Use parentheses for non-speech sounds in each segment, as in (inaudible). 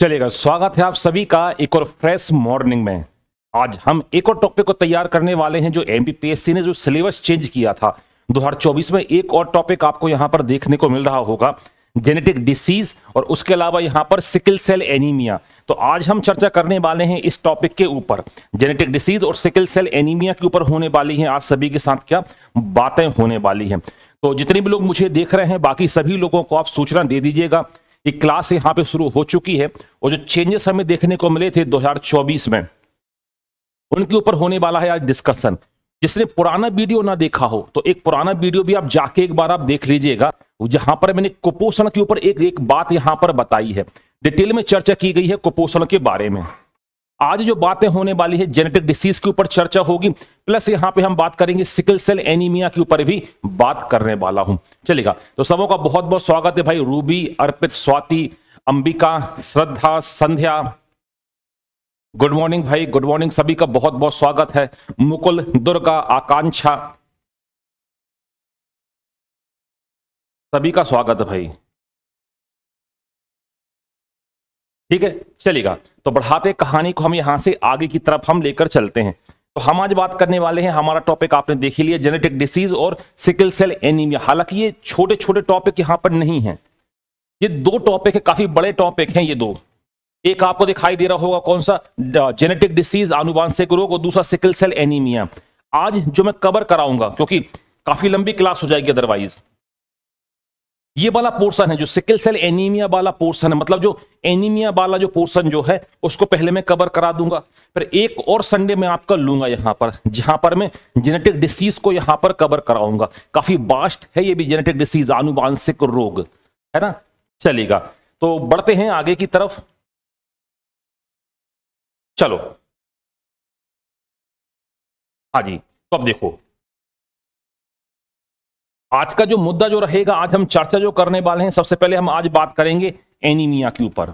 चलेगा स्वागत है आप सभी का एक और फ्रेश मॉर्निंग में आज हम एक और टॉपिक को तैयार करने वाले हैं जो एमपीपीएससी ने जो सिलेबस चेंज किया था 2024 में एक और टॉपिक आपको यहां पर देखने को मिल रहा होगा जेनेटिक डिसीज और उसके अलावा यहाँ पर सिकिल सेल एनीमिया तो आज हम चर्चा करने वाले हैं इस टॉपिक के ऊपर जेनेटिक डिसीज और सिकिल सेल एनीमिया के ऊपर होने वाली है आज सभी के साथ क्या बातें होने वाली है तो जितने भी लोग मुझे देख रहे हैं बाकी सभी लोगों को आप सूचना दे दीजिएगा की क्लास यहाँ पे शुरू हो चुकी है और जो चेंजेस हमें देखने को मिले थे 2024 में उनके ऊपर होने वाला है आज डिस्कशन जिसने पुराना वीडियो ना देखा हो तो एक पुराना वीडियो भी आप जाके एक बार आप देख लीजिएगा जहां पर मैंने कुपोषण के ऊपर एक एक बात यहां पर बताई है डिटेल में चर्चा की गई है कुपोषण के बारे में आज जो बातें होने वाली है जेनेटिक डिसीज के ऊपर चर्चा होगी प्लस यहां पे हम बात करेंगे सिकल सेल एनीमिया के ऊपर भी बात करने वाला हूं चलेगा तो सबों का बहुत बहुत स्वागत है भाई Ruby Arpit Swati Ambika Shraddha Sandhya good morning भाई गुड मॉर्निंग सभी का बहुत बहुत स्वागत है मुकुल दुर्गा आकांक्षा सभी का स्वागत है भाई ठीक है चलेगा तो बढ़ाते कहानी को हम यहाँ से आगे की तरफ हम लेकर चलते हैं तो हम आज बात करने वाले हैं हमारा टॉपिक आपने देख ही लिया जेनेटिक डिसीज और सिकल सेल एनीमिया हालांकि ये छोटे छोटे टॉपिक यहाँ पर नहीं है ये दो टॉपिक है काफी बड़े टॉपिक हैं ये दो एक आपको दिखाई दे रहा होगा कौन सा जेनेटिक डिसीज आनुवांशिक रोग और दूसरा सिकल सेल एनीमिया आज जो मैं कवर कराऊंगा क्योंकि काफी लंबी क्लास हो जाएगी अदरवाइज ये वाला पोर्सन है जो सिकल सेल एनीमिया वाला पोर्सन है मतलब जो एनीमिया वाला जो पोर्सन जो है उसको पहले मैं कवर करा दूंगा फिर एक और संडे मैं आपका लूंगा यहां पर जहां पर मैं जेनेटिक डिसीज को यहां पर कवर कराऊंगा काफी बास्ट है ये भी जेनेटिक डिसीज आनुवांशिक रोग है ना चलेगा तो बढ़ते हैं आगे की तरफ चलो हाँ जी तो अब देखो आज का जो मुद्दा जो रहेगा आज हम चर्चा जो करने वाले हैं सबसे पहले हम आज बात करेंगे एनीमिया के ऊपर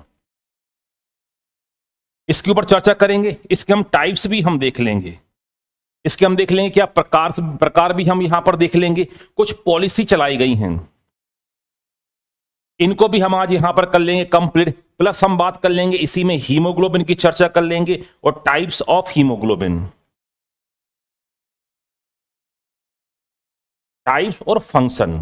इसके ऊपर चर्चा करेंगे इसके हम टाइप्स भी हम देख लेंगे इसके हम देख लेंगे क्या प्रकार प्रकार भी हम यहां पर देख लेंगे कुछ पॉलिसी चलाई गई हैं इनको भी हम आज यहां पर कर लेंगे कंप्लीट प्लस हम बात कर लेंगे इसी में हीमोग्लोबिन की चर्चा कर लेंगे और टाइप्स ऑफ हीमोग्लोबिन टाइप्स और फंक्शन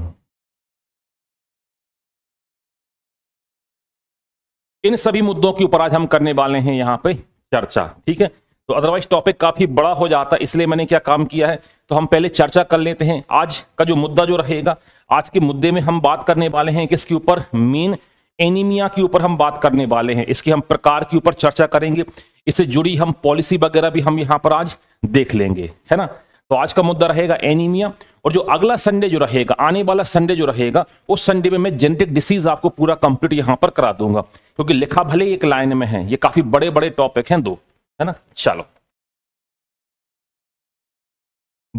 इन सभी मुद्दों के ऊपर आज हम करने वाले हैं यहाँ पे चर्चा ठीक है तो अदरवाइज टॉपिक काफी बड़ा हो जाता है इसलिए मैंने क्या काम किया है तो हम पहले चर्चा कर लेते हैं आज का जो मुद्दा जो रहेगा आज के मुद्दे में हम बात करने वाले हैं किसके ऊपर मेन एनीमिया के ऊपर हम बात करने वाले हैं इसके हम प्रकार के ऊपर चर्चा करेंगे इससे जुड़ी हम पॉलिसी वगैरह भी हम यहाँ पर आज देख लेंगे है ना तो आज का मुद्दा रहेगा एनीमिया और जो अगला संडे जो रहेगा आने वाला संडे जो रहेगा उस संडे में मैं जेनेटिक डिसीज आपको पूरा कंप्लीट यहां पर करा दूंगा क्योंकि लिखा भले एक लाइन में है ये काफी बड़े बड़े टॉपिक हैं दो है ना चलो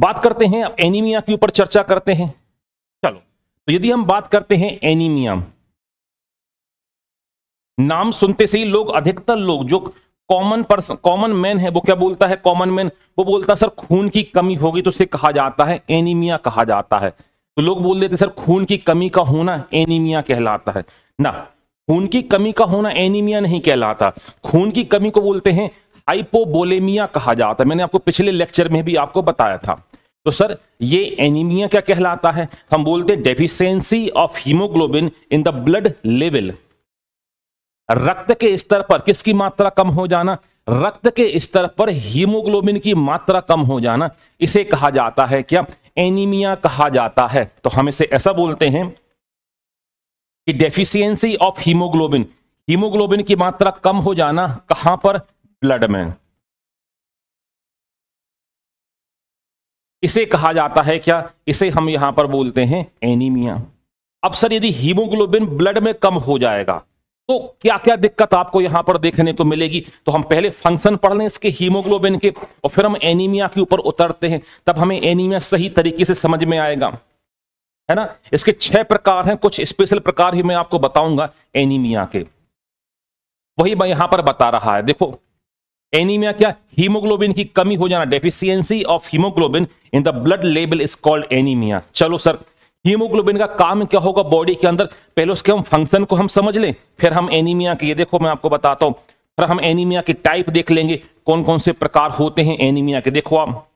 बात करते हैं अब एनीमिया के ऊपर चर्चा करते हैं चलो तो यदि हम बात करते हैं एनीमिया नाम सुनते से ही लोग अधिकतर लोग जो कॉमन पर्सन कॉमन मैन है वो क्या बोलता है कॉमन मैन वो बोलता है सर खून की कमी होगी तो उसे कहा जाता है एनीमिया कहा जाता है तो लोग बोल देते सर खून की कमी का होना एनीमिया कहलाता है ना खून की कमी का होना एनीमिया नहीं कहलाता खून की कमी को बोलते हैं हाइपोबोलेमिया कहा जाता है मैंने आपको पिछले लेक्चर में भी आपको बताया था तो सर ये एनीमिया क्या कहलाता है हम बोलते हैं deficiency of haemoglobin in the blood level रक्त के स्तर पर किसकी मात्रा कम हो जाना रक्त के स्तर पर हीमोग्लोबिन की मात्रा कम हो जाना इसे कहा जाता है क्या एनीमिया कहा जाता है तो हम इसे ऐसा बोलते हैं कि डेफिशियंसी ऑफ हीमोग्लोबिन हीमोग्लोबिन की मात्रा कम हो जाना कहां पर ब्लड में इसे कहा जाता है क्या इसे हम यहां पर बोलते हैं एनीमिया अब सर यदि हीमोग्लोबिन ब्लड में कम हो जाएगा तो क्या क्या दिक्कत आपको यहां पर देखने को मिलेगी तो हम पहले फंक्शन पढ़ लें इसके हीमोग्लोबिन के और फिर हम एनीमिया के ऊपर उतरते हैं तब हमें एनीमिया सही तरीके से समझ में आएगा है ना इसके छह प्रकार हैं कुछ स्पेशल प्रकार ही मैं आपको बताऊंगा एनीमिया के वही मैं यहां पर बता रहा है देखो एनीमिया क्या हीमोग्लोबिन की कमी हो जाना deficiency of haemoglobin in the blood level is called anaemia चलो सर हीमोग्लोबिन का काम क्या होगा बॉडी के अंदर पहले उसके हम फंक्शन को हम समझ लें फिर हम एनीमिया के ये देखो मैं आपको बताता हूँ फिर हम एनीमिया के टाइप देख लेंगे कौन कौन से प्रकार होते हैं एनीमिया के देखो आप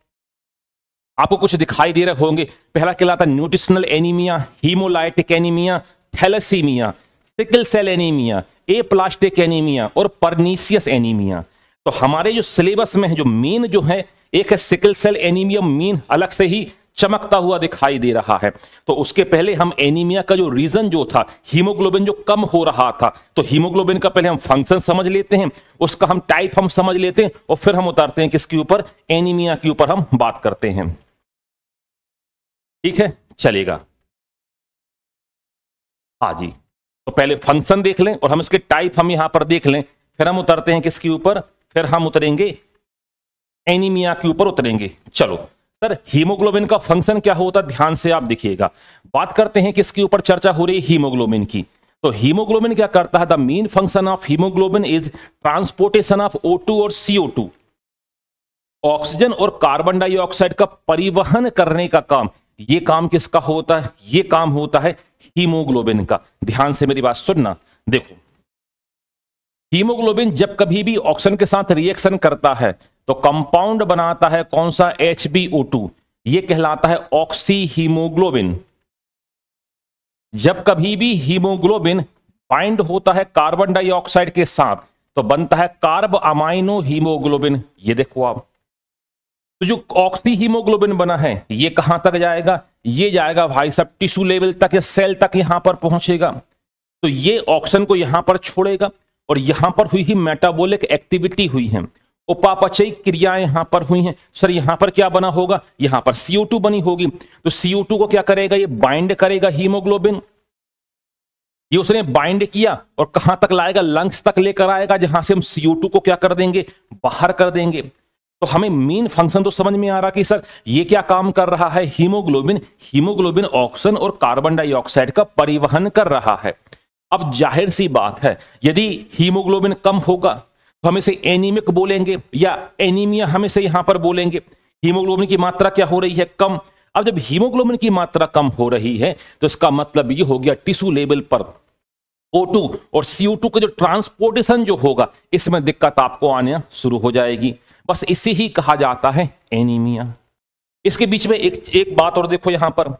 आपको कुछ दिखाई दे रहे होंगे पहला कहलाता है nutritional anaemia haemolytic anaemia thalassaemia sickle cell anaemia aplastic anaemia और परनीसियस एनीमिया तो हमारे जो सिलेबस में जो मेन जो है एक है सिकल सेल एनीमिया मेन अलग से ही चमकता हुआ दिखाई दे रहा है तो उसके पहले हम एनीमिया का जो रीजन जो था हीमोग्लोबिन जो कम हो रहा था तो हीमोग्लोबिन का पहले हम फंक्शन समझ लेते हैं उसका हम टाइप हम समझ लेते हैं और फिर हम उतारते हैं किसके ऊपर एनीमिया के ऊपर हम बात करते हैं ठीक है चलेगा हा जी तो पहले फंक्शन देख लें और हम इसके टाइप हम यहां पर देख लें फिर हम उतरते हैं किसके ऊपर फिर हम उतरेंगे एनीमिया के ऊपर उतरेंगे चलो सर हीमोग्लोबिन का फंक्शन क्या होता है ध्यान से आप देखिएगा बात करते हैं किसके ऊपर चर्चा हो रही है हीमोग्लोबिन की तो हीमोग्लोबिन क्या करता है the main function of haemoglobin is transportation of O और CO2 ऑक्सीजन और कार्बन डाइऑक्साइड का परिवहन करने का काम ये काम किसका होता है ये काम होता है हीमोग्लोबिन का ध्यान से मेरी बात सुनना देखो हीमोग्लोबिन जब कभी भी ऑक्सीजन के साथ रिएक्शन करता है तो कंपाउंड बनाता है कौन सा एच ये कहलाता है ऑक्सी हीमोग्लोबिन जब कभी भी हीमोग्लोबिन बाइंड होता है कार्बन डाइऑक्साइड के साथ तो बनता है कार्ब अमाइनो हीमोग्लोबिन ये देखो आप तो जो ऑक्सी हीमोग्लोबिन बना है ये कहां तक जाएगा ये जाएगा भाई सब टिश्यू लेवल तक या सेल तक यहां पर पहुंचेगा तो ये ऑक्सीजन को यहां पर छोड़ेगा और यहां पर हुई ही मेटाबोलिक एक्टिविटी हुई है उपापचयी क्रियाएं यहां पर हुई हैं सर यहां पर क्या बना होगा यहां पर CO2 बनी होगी तो CO2 को क्या करेगा ये बाइंड करेगा हीमोग्लोबिन ये उसने बाइंड किया और कहां तक लाएगा लंग्स तक लेकर आएगा जहां से हम CO2 को क्या कर देंगे बाहर कर देंगे तो हमें मेन फंक्शन तो समझ में आ रहा कि सर ये क्या काम कर रहा है हीमोग्लोबिन हीमोग्लोबिन ऑक्सीजन और कार्बन डाइऑक्साइड का परिवहन कर रहा है अब जाहिर सी बात है यदि हीमोग्लोबिन कम होगा तो हम इसे एनीमिक बोलेंगे या एनीमिया हम इसे यहां पर बोलेंगे हीमोग्लोबिन की मात्रा क्या हो रही है कम अब जब हीमोग्लोबिन की मात्रा कम हो रही है तो इसका मतलब ये हो गया टिश्यू लेवल पर O2 और CO2 का जो ट्रांसपोर्टेशन जो होगा इसमें दिक्कत आपको आने शुरू हो जाएगी बस इसे ही कहा जाता है एनीमिया इसके बीच में एक एक बात और देखो यहां पर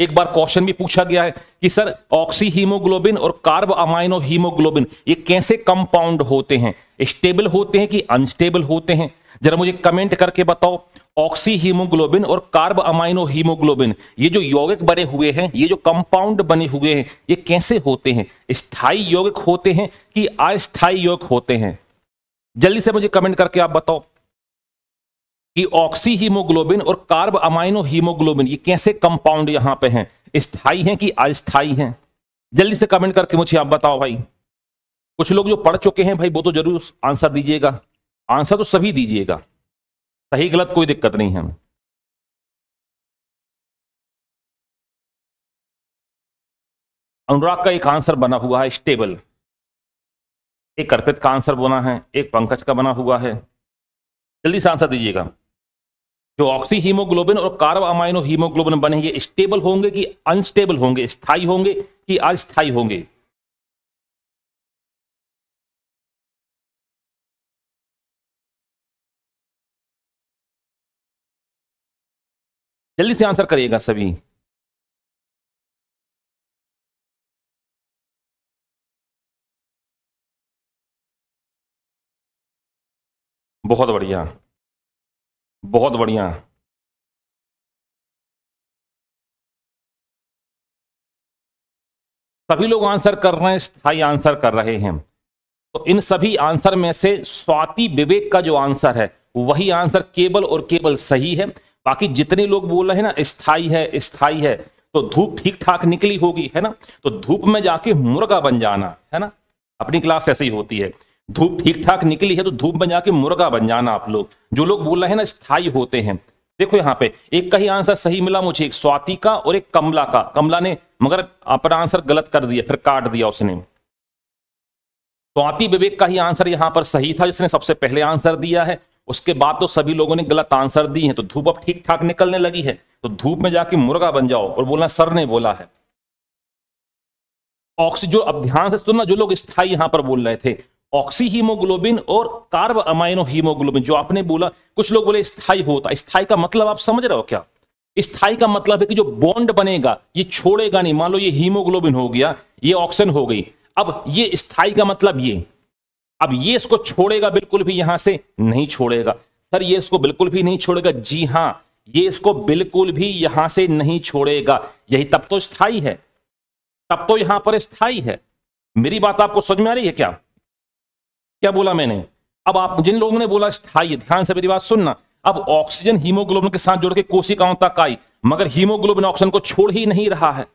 एक बार क्वेश्चन भी पूछा गया है कि सर ऑक्सी हीमोग्लोबिन और कार्ब अमाइनो हीमोग्लोबिन ये कैसे कंपाउंड होते हैं स्टेबल होते हैं कि अनस्टेबल होते हैं जरा मुझे कमेंट करके बताओ ऑक्सी हीमोग्लोबिन और कार्ब अमाइनो हीमोग्लोबिन ये जो यौगिक बने हुए हैं ये जो कंपाउंड बने हुए हैं ये कैसे होते हैं स्थायी यौगिक होते हैं कि अस्थायी यौगिक होते हैं जल्दी से मुझे कमेंट करके आप बताओ कि ऑक्सी हीमोग्लोबिन और कार्ब अमाइनो हीमोग्लोबिन ये कैसे कंपाउंड यहां पे हैं स्थाई हैं कि अस्थाई हैं जल्दी से कमेंट करके मुझे आप बताओ भाई कुछ लोग जो पढ़ चुके हैं भाई वो तो जरूर आंसर दीजिएगा आंसर तो सभी दीजिएगा सही गलत कोई दिक्कत नहीं है अनुराग का एक आंसर बना हुआ है स्टेबल एक अर्पित का आंसर बना है एक पंकज का बना हुआ है जल्दी से आंसर दीजिएगा जो ऑक्सी हीमोग्लोबिन और कार्ब अमाइनो हीमोग्लोबिन बनेंगे स्टेबल होंगे कि अनस्टेबल होंगे स्थायी होंगे कि अस्थायी होंगे जल्दी से आंसर करिएगा सभी बहुत बढ़िया बहुत बढ़िया सभी लोग आंसर कर रहे हैं स्थाई आंसर कर रहे हैं तो इन सभी आंसर में से स्वाति विवेक का जो आंसर है वही आंसर केवल और केवल सही है बाकी जितने लोग बोल रहे हैं ना स्थाई है स्थाई है तो धूप ठीक ठाक निकली होगी है ना तो धूप में जाके मुर्गा बन जाना है ना अपनी क्लास ऐसी होती है धूप ठीक ठाक निकली है तो धूप बन जाके मुर्गा बन जाना आप लोग जो लोग बोल रहे हैं ना स्थायी होते हैं देखो यहाँ पे एक का ही आंसर सही मिला मुझे एक स्वाति का और एक कमला का कमला ने मगर अपना आंसर गलत कर दिया फिर काट दिया उसने स्वाति विवेक का ही आंसर यहाँ पर सही था जिसने सबसे पहले आंसर दिया है उसके बाद तो सभी लोगों ने गलत आंसर दी है तो धूप अब ठीक ठाक निकलने लगी है तो धूप में जाके मुर्गा बन जाओ और बोलना सर ने बोला है ऑक्सीजन अब ध्यान से सुनना जो लोग स्थायी यहां पर बोल रहे थे ऑक्सी हीमोग्लोबिन और कार्ब अमाइनो हीमोग्लोबिन जो आपने बोला कुछ लोग बोले स्थाई होता स्थाई का मतलब आप समझ रहे हो क्या स्थाई का मतलब है कि जो बॉन्ड बनेगा ये छोड़ेगा नहीं मान लो ये हीमोग्लोबिन हो गया ये ऑक्सीजन हो गई अब ये स्थाई का मतलब ये अब ये इसको छोड़ेगा बिल्कुल भी यहां से नहीं छोड़ेगा सर ये इसको बिल्कुल भी नहीं छोड़ेगा जी हां ये इसको बिल्कुल भी यहां से नहीं छोड़ेगा यही तब तो स्थाई है तब तो यहां पर स्थाई है मेरी बात आपको समझ में आ रही है क्या क्या बोला मैंने अब आप जिन लोगों ने बोला स्थायी ध्यान से मेरी बात सुनना अब ऑक्सीजन हीमोग्लोबिन के साथ जोड़ के कोशिकाओं तक आई मगर हीमोग्लोबिन ऑक्सीजन को छोड़ ही नहीं रहा है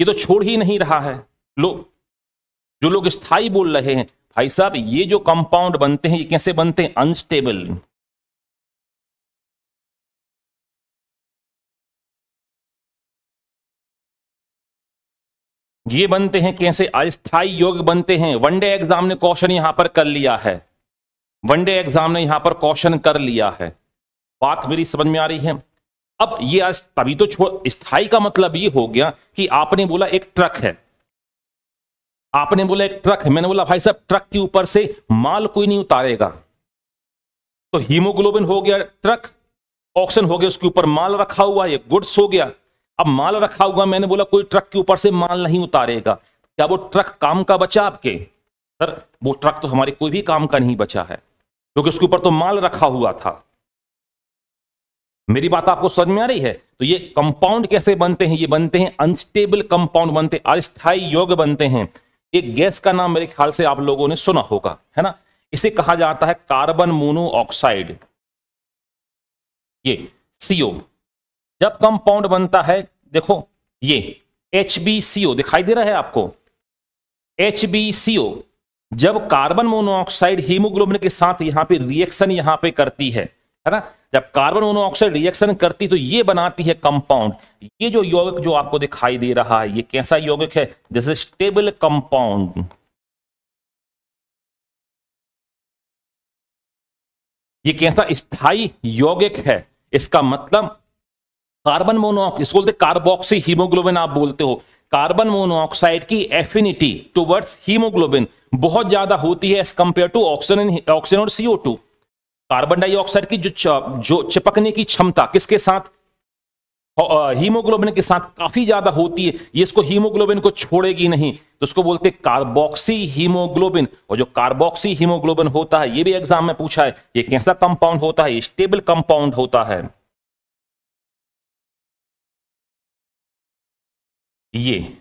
ये तो छोड़ ही नहीं रहा है लोग जो लोग स्थाई बोल रहे हैं भाई साहब ये जो कंपाउंड बनते हैं ये कैसे बनते हैं अनस्टेबल ये बनते हैं कैसे अस्थाई योग बनते हैं वनडे एग्जाम ने क्वेश्चन यहां पर कर लिया है वनडे एग्जाम ने यहां पर क्वेश्चन कर लिया है बात मेरी समझ में आ रही है अब ये तभी तो स्थाई का मतलब ये हो गया कि आपने बोला एक ट्रक है आपने बोला एक ट्रक है मैंने बोला भाई साहब ट्रक के ऊपर से माल कोई नहीं उतारेगा तो हीमोग्लोबिन हो गया ट्रक ऑक्सीजन हो गया उसके ऊपर माल रखा हुआ है गुड्स हो गया अब माल रखा हुआ मैंने बोला कोई ट्रक के ऊपर से माल नहीं उतारेगा क्या वो ट्रक काम का बचा आपके सर वो ट्रक तो हमारे कोई भी काम का नहीं बचा है क्योंकि तो उसके ऊपर तो माल रखा हुआ था मेरी बात आपको समझ में आ रही है तो ये कंपाउंड कैसे बनते हैं ये बनते हैं अनस्टेबल कंपाउंड बनते हैं अस्थायी योग बनते हैं एक गैस का नाम मेरे ख्याल से आप लोगों ने सुना होगा है ना इसे कहा जाता है कार्बन मोनोऑक्साइड ये सीओ जब कंपाउंड बनता है देखो ये एच दिखाई दे रहा है आपको एच जब कार्बन मोनोऑक्साइड हीमोग्लोबिन के साथ यहां पे रिएक्शन यहां पे करती है है ना जब कार्बन मोनोऑक्साइड रिएक्शन करती तो ये बनाती है कंपाउंड ये जो यौगिक जो आपको दिखाई दे रहा है ये कैसा यौगिक है दिस इज स्टेबल कंपाउंड ये कैसा स्थाई यौगिक है इसका मतलब कार्बन मोनोऑक्साइड बोलते कार्बोक्सी हीमोग्लोबिन आप बोलते हो कार्बन मोनोऑक्साइड की एफिनिटी टुवर्ड्स हीमोग्लोबिन बहुत ज्यादा होती है as compare to oxygen oxygen और सीओ टू कार्बन डाइऑक्साइड की जो जो चिपकने की क्षमता किसके साथ हीमोग्लोबिन के साथ काफी ज्यादा होती है ये इसको हीमोग्लोबिन को छोड़ेगी नहीं तो उसको बोलते कार्बोक्सी हीमोग्लोबिन और जो कार्बोक्सी हीमोग्लोबिन होता है ये भी एग्जाम में पूछा है ये कैसा कंपाउंड होता है स्टेबल कंपाउंड होता है ये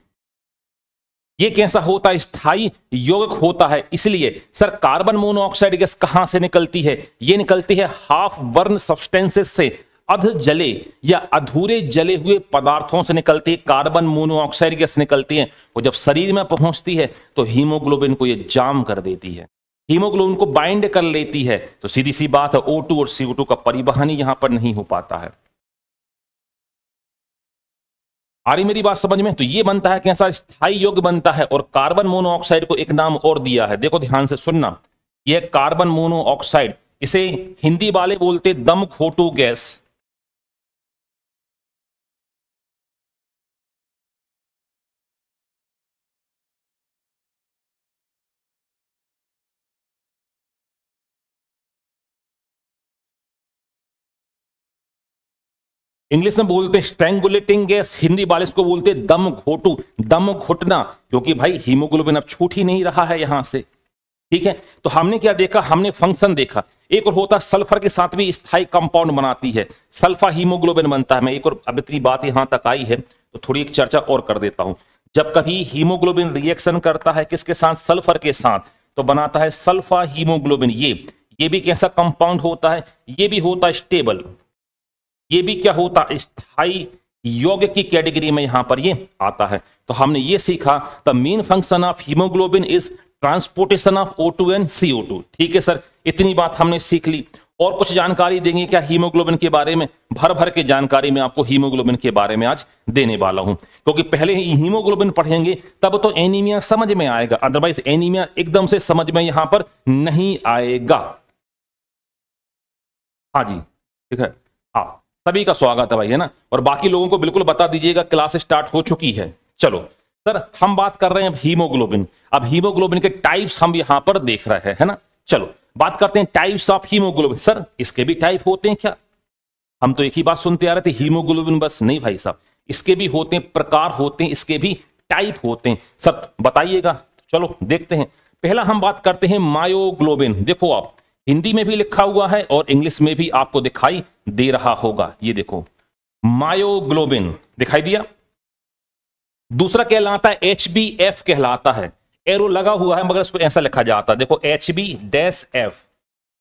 ये कैसा होता है स्थायी यौगिक होता है इसलिए सर कार्बन मोनोऑक्साइड गैस कहां से निकलती है ये निकलती है हाफ वर्न सब्सटेंसेस से अध जले या अधूरे जले हुए पदार्थों से निकलती है कार्बन मोनोऑक्साइड गैस निकलती है वो जब शरीर में पहुंचती है तो हीमोग्लोबिन को ये जाम कर देती है हीमोग्लोबिन को बाइंड कर लेती है तो सीधी सी बात है ओ और सीओ का परिवहन यहां पर नहीं हो पाता है आ रही मेरी बात समझ में तो ये बनता है कैसा स्थायी योग बनता है और कार्बन मोनोऑक्साइड को एक नाम और दिया है देखो ध्यान से सुनना यह कार्बन मोनोऑक्साइड इसे हिंदी वाले बोलते दम खोटू गैस इंग्लिश में बोलते हैं स्ट्रेंगुलेटिंग गैस हिंदी वाले इसको बोलते हैं दम घोटू दम घुटना क्योंकि भाई हीमोग्लोबिन अब छूट ही नहीं रहा है यहां से ठीक है तो हमने क्या देखा हमने फंक्शन देखा एक और होता है सल्फर के साथ भी स्थाई कंपाउंड बनाती है सल्फा हीमोग्लोबिन बनता है मैं एक और अब इतनी बात यहां तक आई है तो थोड़ी एक चर्चा और कर देता हूं जब कभी हीमोग्लोबिन रिएक्शन करता है किसके साथ सल्फर के साथ तो बनाता है सल्फा हीमोग्लोबिन ये ये भी कैसा कंपाउंड होता है ये भी होता है स्टेबल ये भी क्या होता स्थाई योग की कैटेगरी में यहां पर ये आता है तो हमने ये सीखा the main function of haemoglobin is transportation of O two and C ठीक है सर इतनी बात हमने सीख ली और कुछ जानकारी देंगे क्या हीमोग्लोबिन के बारे में भर भर के जानकारी मैं आपको हीमोग्लोबिन के बारे में आज देने वाला हूं क्योंकि पहले ही हीमोग्लोबिन पढ़ेंगे तब तो एनीमिया समझ में आएगा अदरवाइज एनीमिया एकदम से समझ में यहां पर नहीं आएगा हाँ जी ठीक है हाँ सभी का स्वागत है भाई है ना और बाकी लोगों को बिल्कुल बता दीजिएगा क्लास स्टार्ट हो चुकी है चलो सर हम बात कर रहे हैं अब हीमोग्लोबिन अब हीमोग्लोबिन के टाइप्स हम यहां पर देख रहे हैं है ना चलो बात करते हैं टाइप्स ऑफ हीमोग्लोबिन सर इसके भी टाइप होते हैं क्या हम तो एक ही बात सुनते आ रहे थे हीमोग्लोबिन बस नहीं भाई साहब इसके भी होते हैं प्रकार होते हैं इसके भी टाइप होते हैं सर बताइएगा चलो देखते हैं पहला हम बात करते हैं मायोग्लोबिन देखो आप हिंदी में भी लिखा हुआ है और इंग्लिश में भी आपको दिखाई दे रहा होगा ये देखो मायोग्लोबिन दिखाई दिया दूसरा कहलाता है एच बी एफ कहलाता है एरो लगा हुआ है मगर इसको ऐसा लिखा जाता है देखो H B dash F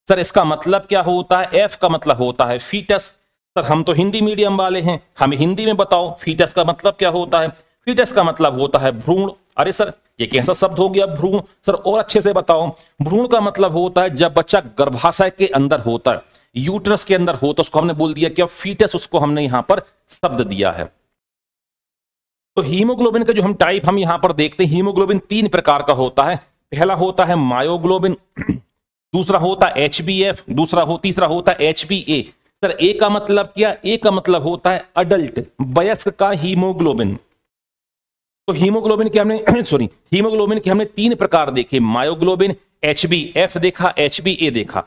sir इसका मतलब क्या होता है एफ का मतलब होता है फीटस सर हम तो हिंदी मीडियम वाले हैं हमें हिंदी में बताओ फीटस का मतलब क्या होता है फीटस का मतलब होता है भ्रूण अरे सर ये कैसा शब्द हो गया भ्रूण सर और अच्छे से बताओ भ्रूण का मतलब होता है जब बच्चा गर्भाशय के अंदर होता है यूटरस के अंदर हो तो उसको हमने बोल दिया क्या फीटस उसको हमने यहां पर शब्द दिया है तो हीमोग्लोबिन का जो हम टाइप हम यहां पर देखते हैं हीमोग्लोबिन तीन प्रकार का होता है पहला होता है मायोग्लोबिन (clears throat) दूसरा होता है एच बी एफ दूसरा हो तीसरा होता है एच सर ए का मतलब क्या ए का मतलब होता है अडल्ट वयस्क का हीमोग्लोबिन तो हीमोग्लोबिन के हमने सॉरी (clears throat) हीमोग्लोबिन के हमने तीन प्रकार देखे मायोग्लोबिन एच बी एफ देखा एच बी ए देखा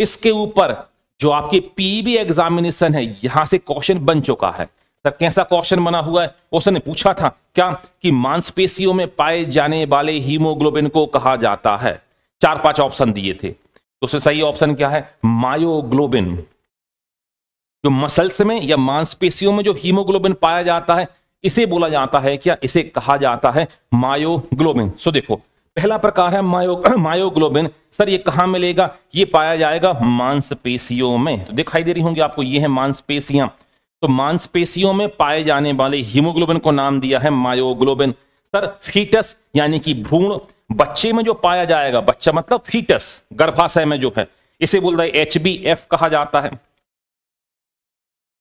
इसके ऊपर जो आपके पीबी एग्जामिनेशन है यहां से क्वेश्चन बन चुका है सर कैसा क्वेश्चन बना हुआ है क्वेश्चन ने पूछा था क्या कि मांसपेशियों में पाए जाने वाले हीमोग्लोबिन को कहा जाता है चार पांच ऑप्शन दिए थे तो उसमें सही ऑप्शन क्या है मायोग्लोबिन जो मसल्स में या मांसपेशियों में जो हीमोग्लोबिन पाया जाता है इसे बोला जाता है क्या इसे कहा जाता है मायोग्लोबिन सो देखो पहला प्रकार है मायो (clears throat) मायोग्लोबिन सर ये कहा मिलेगा ये पाया जाएगा मांसपेशियों में तो दिखाई दे रही होंगी आपको ये है मांसपेशियां तो मांसपेशियों में पाए जाने वाले हीमोग्लोबिन को नाम दिया है मायोग्लोबिन सर फीटस यानी कि भ्रूण बच्चे में जो पाया जाएगा बच्चा मतलब फीटस गर्भाशय में जो है इसे बोल है एच कहा जाता है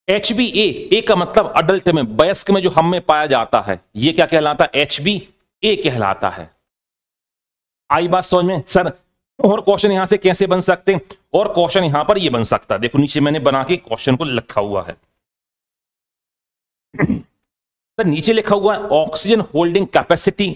एच बी ए ए का मतलब अडल्ट में वयस्क में जो हम में पाया जाता है ये क्या कहलाता है एच बी ए कहलाता है आई बात समझ में सर और क्वेश्चन यहां से कैसे बन सकते हैं और क्वेश्चन यहां पर ये बन सकता है देखो नीचे मैंने बना के क्वेश्चन को लिखा हुआ है सर नीचे लिखा हुआ है ऑक्सीजन होल्डिंग कैपेसिटी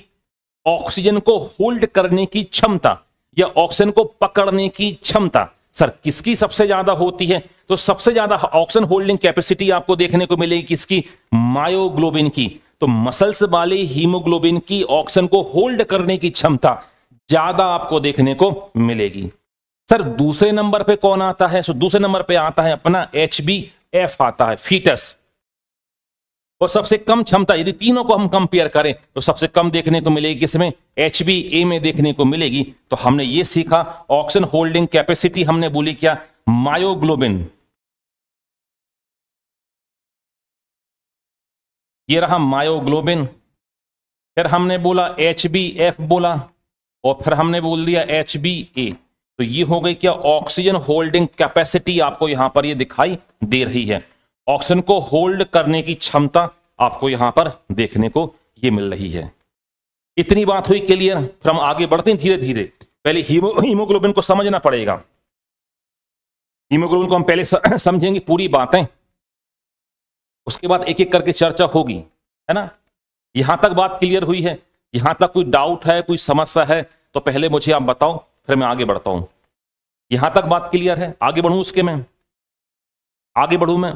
ऑक्सीजन को होल्ड करने की क्षमता या ऑक्सीजन को पकड़ने की क्षमता सर किसकी सबसे ज्यादा होती है तो सबसे ज्यादा ऑक्सीजन होल्डिंग कैपेसिटी आपको देखने को मिलेगी किसकी मायोग्लोबिन की तो मसल्स वाली हीमोग्लोबिन की ऑक्सीजन को होल्ड करने की क्षमता ज्यादा आपको देखने को मिलेगी सर दूसरे नंबर पे कौन आता है सो दूसरे नंबर पे आता है अपना एच आता है फीटस और सबसे कम क्षमता यदि तीनों को हम कंपेयर करें तो सबसे कम देखने को मिलेगी किसमें एच बी ए में देखने को मिलेगी तो हमने ये सीखा ऑक्सीजन होल्डिंग कैपेसिटी हमने बोली क्या मायोग्लोबिन ये रहा मायोग्लोबिन फिर हमने बोला एच बी एफ बोला और फिर हमने बोल दिया एच बी ए तो ये हो गई क्या ऑक्सीजन होल्डिंग कैपेसिटी आपको यहां पर ये दिखाई दे रही है ऑक्सीजन को होल्ड करने की क्षमता आपको यहां पर देखने को ये मिल रही है इतनी बात हुई क्लियर फिर हम आगे बढ़ते हैं धीरे धीरे पहले हीमोग्लोबिन को समझना पड़ेगा हीमोग्लोबिन को हम पहले (clears throat) समझेंगे पूरी बातें उसके बाद एक एक करके चर्चा होगी है ना यहां तक बात क्लियर हुई है यहां तक कोई डाउट है कोई समस्या है तो पहले मुझे आप बताओ फिर मैं आगे बढ़ता हूं यहां तक बात क्लियर है आगे बढ़ू उसके मैं आगे बढ़ू मैं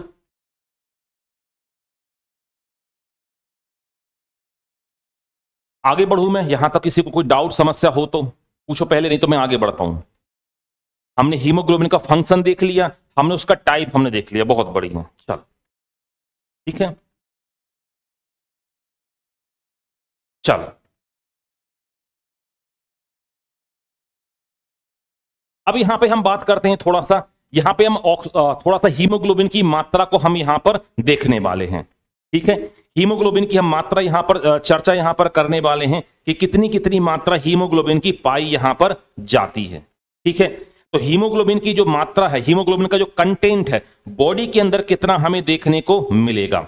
आगे बढ़ू मैं यहां तक किसी को कोई डाउट समस्या हो तो पूछो पहले नहीं तो मैं आगे बढ़ता हूं हमने हीमोग्लोबिन का फंक्शन देख लिया हमने उसका टाइप हमने देख लिया बहुत बढ़िया चल ठीक है चल अब यहां पे हम बात करते हैं थोड़ा सा यहां पे हम थोड़ा सा हीमोग्लोबिन की मात्रा को हम यहां पर देखने वाले हैं ठीक है हीमोग्लोबिन की हम मात्रा यहां पर चर्चा यहां पर करने वाले हैं कि कितनी कितनी मात्रा हीमोग्लोबिन की पाई यहां पर जाती है ठीक है तो हीमोग्लोबिन की जो मात्रा है हीमोग्लोबिन का जो कंटेंट है बॉडी के अंदर कितना हमें देखने को मिलेगा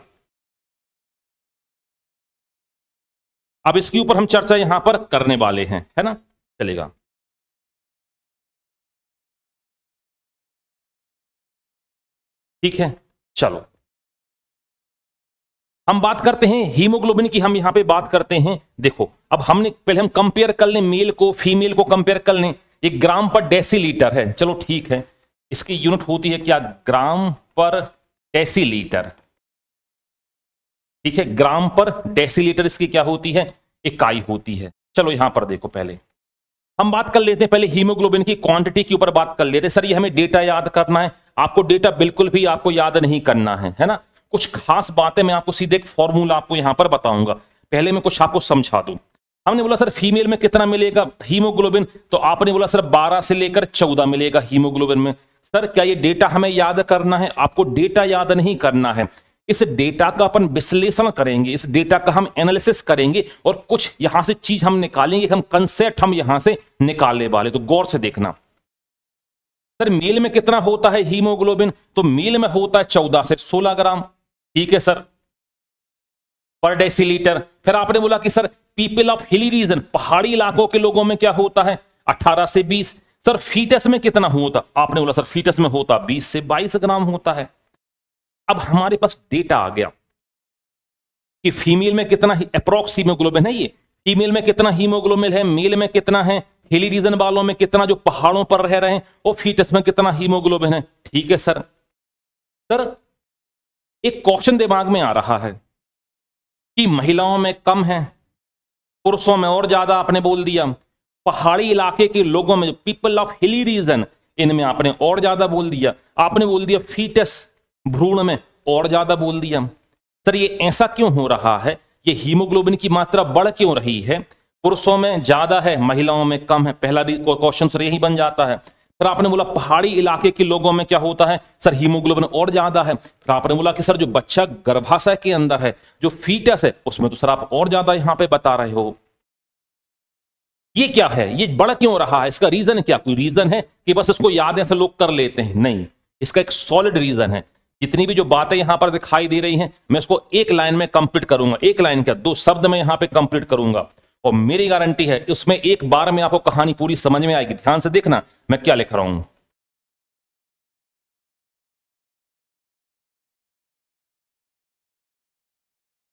अब इसके ऊपर हम चर्चा यहां पर करने वाले हैं है ना चलेगा ठीक है चलो हम बात करते हैं हीमोग्लोबिन की हम यहाँ पे बात करते हैं देखो अब हमने पहले हम कंपेयर कर लें मेल को फीमेल को कंपेयर कर लें एक ग्राम पर लीटर है चलो ठीक है इसकी यूनिट होती है क्या ग्राम पर डेसी ठीक है ग्राम पर डेसीलीटर इसकी क्या होती है इकाई होती है चलो यहां पर देखो पहले हम बात कर लेते हैं पहले हीमोग्लोबिन की क्वांटिटी के ऊपर बात कर लेते हैं सर ये हमें डेटा याद करना है आपको डेटा बिल्कुल भी आपको याद नहीं करना है है ना कुछ खास बातें मैं आपको सीधे एक फॉर्मूला आपको यहां पर बताऊंगा पहले मैं कुछ आपको समझा दू हमने बोला सर फीमेल में कितना मिलेगा हीमोग्लोबिन तो आपने बोला सर 12 से लेकर 14 मिलेगा हीमोग्लोबिन में सर क्या ये डेटा हमें याद करना है आपको डेटा याद नहीं करना है इस डेटा का अपन विश्लेषण करेंगे इस डेटा का हम एनालिसिस करेंगे और कुछ यहां से चीज हम निकालेंगे हम कंसेप्ट हम यहां से निकालने वाले तो गौर से देखना सर मेल में कितना होता है हीमोग्लोबिन तो मेल में होता है चौदह से सोलह ग्राम ठीक है सर पर डेसीलीटर फिर आपने बोला कि sir people of hilly region पहाड़ी इलाकों के लोगों में क्या होता है 18 से 20 सर फीटस में कितना होता आपने बोला सर फीटस में होता 20 से 22 ग्राम होता है अब हमारे पास डेटा आ गया कि फीमेल में कितना अप्रोक्स हीमोग्लोबिन है ये फीमेल में कितना हीमोग्लोबिन है मेल में कितना है हिली रीजन वालों में कितना जो पहाड़ों पर रह रहे हैं वो फीटस में कितना हीमोग्लोबिन है ठीक है सर सर एक क्वेश्चन दिमाग में आ रहा है कि महिलाओं में कम है पुरुषों में और ज्यादा आपने बोल दिया पहाड़ी इलाके के लोगों में पीपल ऑफ हिली रीजन इनमें आपने और ज्यादा बोल दिया आपने बोल दिया फीटस भ्रूण में और ज्यादा बोल दिया सर ये ऐसा क्यों हो रहा है ये हीमोग्लोबिन की मात्रा बढ़ क्यों रही है पुरुषों में ज्यादा है महिलाओं में कम है पहला भी क्वेश्चन सर यही बन जाता है फिर आपने बोला पहाड़ी इलाके के लोगों में क्या होता है सर हीमोग्लोबिन और ज्यादा है फिर आपने बोला कि सर जो बच्चा गर्भाशय के अंदर है जो फीटस है उसमें तो सर आप और ज्यादा यहां पे बता रहे हो ये क्या है ये बड़ा क्यों रहा है इसका रीजन क्या कोई रीजन है कि बस इसको याद ऐसे लोग कर लेते हैं नहीं इसका एक सॉलिड रीजन है जितनी भी जो बातें यहां पर दिखाई दे रही हैं मैं इसको एक लाइन में कंप्लीट करूंगा एक लाइन क्या दो शब्द में यहां पे कंप्लीट करूंगा और मेरी गारंटी है उसमें एक बार में आपको कहानी पूरी समझ में आएगी ध्यान से देखना मैं क्या लिख रहा हूं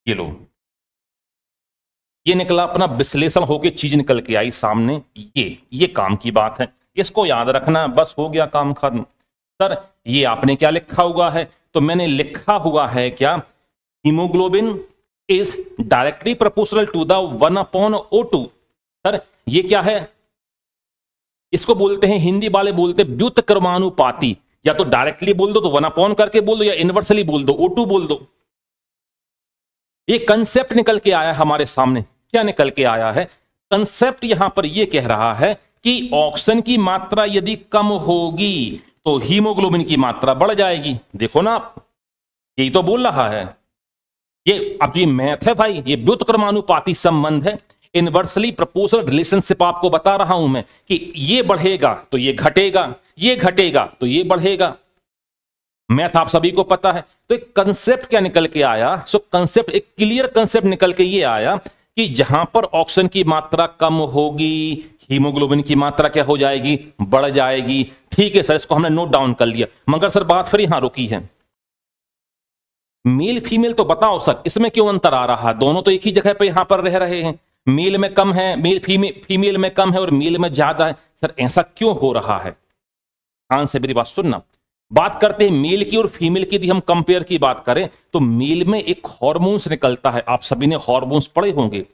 ये लो ये निकला अपना विश्लेषण होकर चीज निकल के आई सामने ये ये काम की बात है इसको याद रखना बस हो गया काम खत्म सर ये आपने क्या लिखा हुआ है तो मैंने लिखा हुआ है क्या haemoglobin is directly proportional to the one upon O two sir ये क्या है इसको बोलते हैं हिंदी वाले बोलते हैं व्युत क्रमानुपाती या तो डायरेक्टली बोल दो तो वन अपॉन करके बोल दो या इनवर्सली बोल दो ओ टू बोल दो ये कंसेप्ट निकल के आया हमारे सामने क्या निकल के आया है कंसेप्ट यहां पर यह कह रहा है कि ऑक्सीजन की मात्रा यदि कम होगी तो हीमोग्लोबिन की मात्रा बढ़ जाएगी देखो ना आप यही तो बोल रहा है ये अब ये मैथ है भाई ये व्युतक्रमानुपाती संबंध है इनवर्सली प्रपोजल रिलेशनशिप आपको बता रहा हूं मैं कि ये बढ़ेगा तो ये घटेगा ये घटेगा तो ये बढ़ेगा मैथ आप सभी को पता है तो एक कंसेप्ट क्या निकल के आया सो कंसेप्ट एक क्लियर कंसेप्ट निकल के ये आया कि जहां पर ऑक्सीजन की मात्रा कम होगी हीमोग्लोबिन की मात्रा क्या हो जाएगी बढ़ जाएगी ठीक है सर इसको हमने नोट डाउन कर लिया मगर सर बात फिर यहां रुकी है मेल फीमेल तो बताओ सर इसमें क्यों अंतर आ रहा है दोनों तो एक ही जगह पे यहां पर रह रहे हैं मेल में कम है मेल फीमेल फीमेल में कम है और मेल में ज्यादा है सर ऐसा क्यों हो रहा है ध्यान हाँ, से मेरी बात सुनना बात करते हैं मेल की और फीमेल की यदि हम कंपेयर की बात करें तो मेल में एक हॉर्मोन्स निकलता है आप सभी ने हॉर्मोन्स पढ़े होंगे